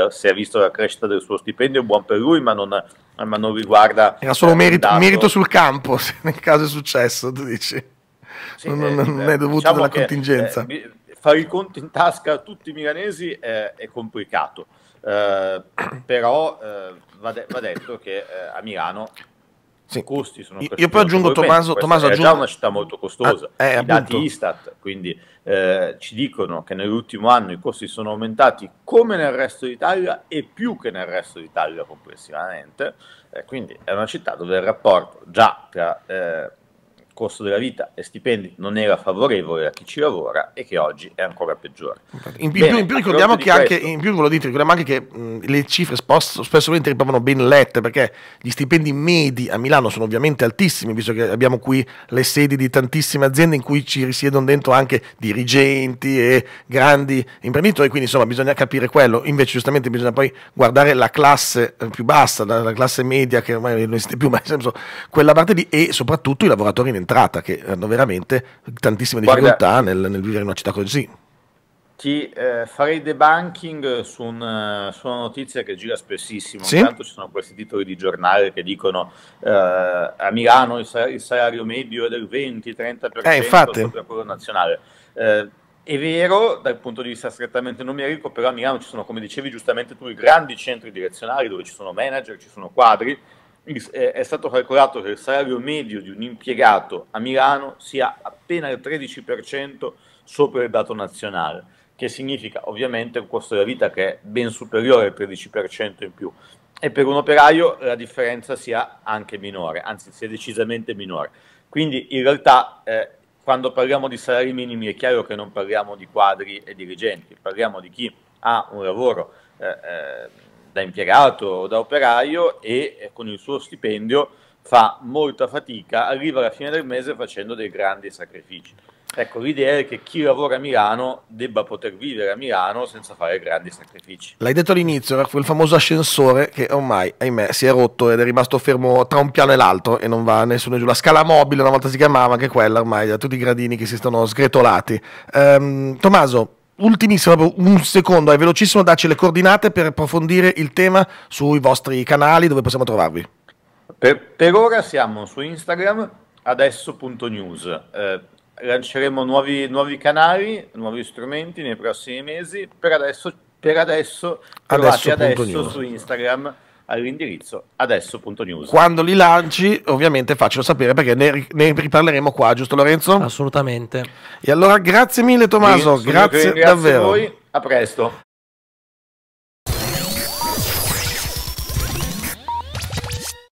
ha visto la crescita del suo stipendio è buon per lui ma non, ma non riguarda... Era solo eh, merito, merito sul campo <laughs> se nel caso è successo, tu dici. Sì, non, eh, non, è dovuto diciamo alla contingenza. Eh, fare i conti in tasca a tutti i milanesi eh, è complicato, eh, <clears throat> però eh, va, de- va, detto che eh, a Milano sì. i costi sono Io poi aggiungo Tommaso, Tommaso è aggiungo... già una città molto costosa, ah, eh, i dati Istat quindi eh, ci dicono che nell'ultimo anno i costi sono aumentati come nel resto d'Italia e più che nel resto d'Italia complessivamente, eh, quindi è una città dove il rapporto già tra costo della vita e stipendi non era favorevole a chi ci lavora e che oggi è ancora peggiore. In più, Bene, in più ricordiamo che questo... anche, in più dite, ricordiamo anche che mh, le cifre spost- spesso vengono ben lette perché gli stipendi medi a Milano sono ovviamente altissimi, visto che abbiamo qui le sedi di tantissime aziende in cui ci risiedono dentro anche dirigenti e grandi imprenditori, quindi insomma bisogna capire quello, invece giustamente bisogna poi guardare la classe eh, più bassa, la, la classe media che ormai non esiste più, ma nel senso quella parte lì e soprattutto i lavoratori in entrata, che hanno veramente tantissime difficoltà nel, nel vivere in una città così. Ti eh, farei debunking su, un, eh, su, una notizia che gira spessissimo. Sì? Intanto ci sono questi titoli di giornale che dicono eh, a Milano il, sal- il, salario medio è del 20-30% eh, infatti. sopra quello nazionale. Eh, è vero dal punto di vista strettamente numerico, però a Milano ci sono, come dicevi giustamente tu, i grandi centri direzionali dove ci sono manager, ci sono quadri eh, è stato calcolato che il salario medio di un impiegato a Milano sia appena il 13% sopra il dato nazionale, che significa ovviamente un costo della vita che è ben superiore al 13% in più e per un operaio la differenza sia anche minore, anzi sia decisamente minore. Quindi in realtà eh, quando parliamo di salari minimi è chiaro che non parliamo di quadri e dirigenti, parliamo di chi ha un lavoro eh, eh, da impiegato o da operaio e eh, con il suo stipendio fa molta fatica, arriva alla fine del mese facendo dei grandi sacrifici. Ecco, l'idea è che chi lavora a Milano debba poter vivere a Milano senza fare grandi sacrifici. L'hai detto all'inizio, era quel famoso ascensore che ormai, ahimè, si è rotto ed è rimasto fermo tra un piano e l'altro e non va nessuno giù. La scala mobile una volta si chiamava, anche quella ormai, da tutti i gradini che si sono sgretolati. Um, Tommaso, ultimissimo, un secondo, è velocissimo darci le coordinate per approfondire il tema sui vostri canali, dove possiamo trovarvi. Per, per ora siamo su Instagram, adesso.news. Eh, lanceremo nuovi, nuovi, canali, nuovi strumenti nei prossimi mesi. Per adesso, per adesso, adesso, adesso su Instagram all'indirizzo adesso.news. Quando li lanci, ovviamente faccelo sapere perché ne, ne, riparleremo qua, giusto Lorenzo? Assolutamente. E allora grazie mille Tommaso, sì, grazie davvero. Grazie A, voi, a presto.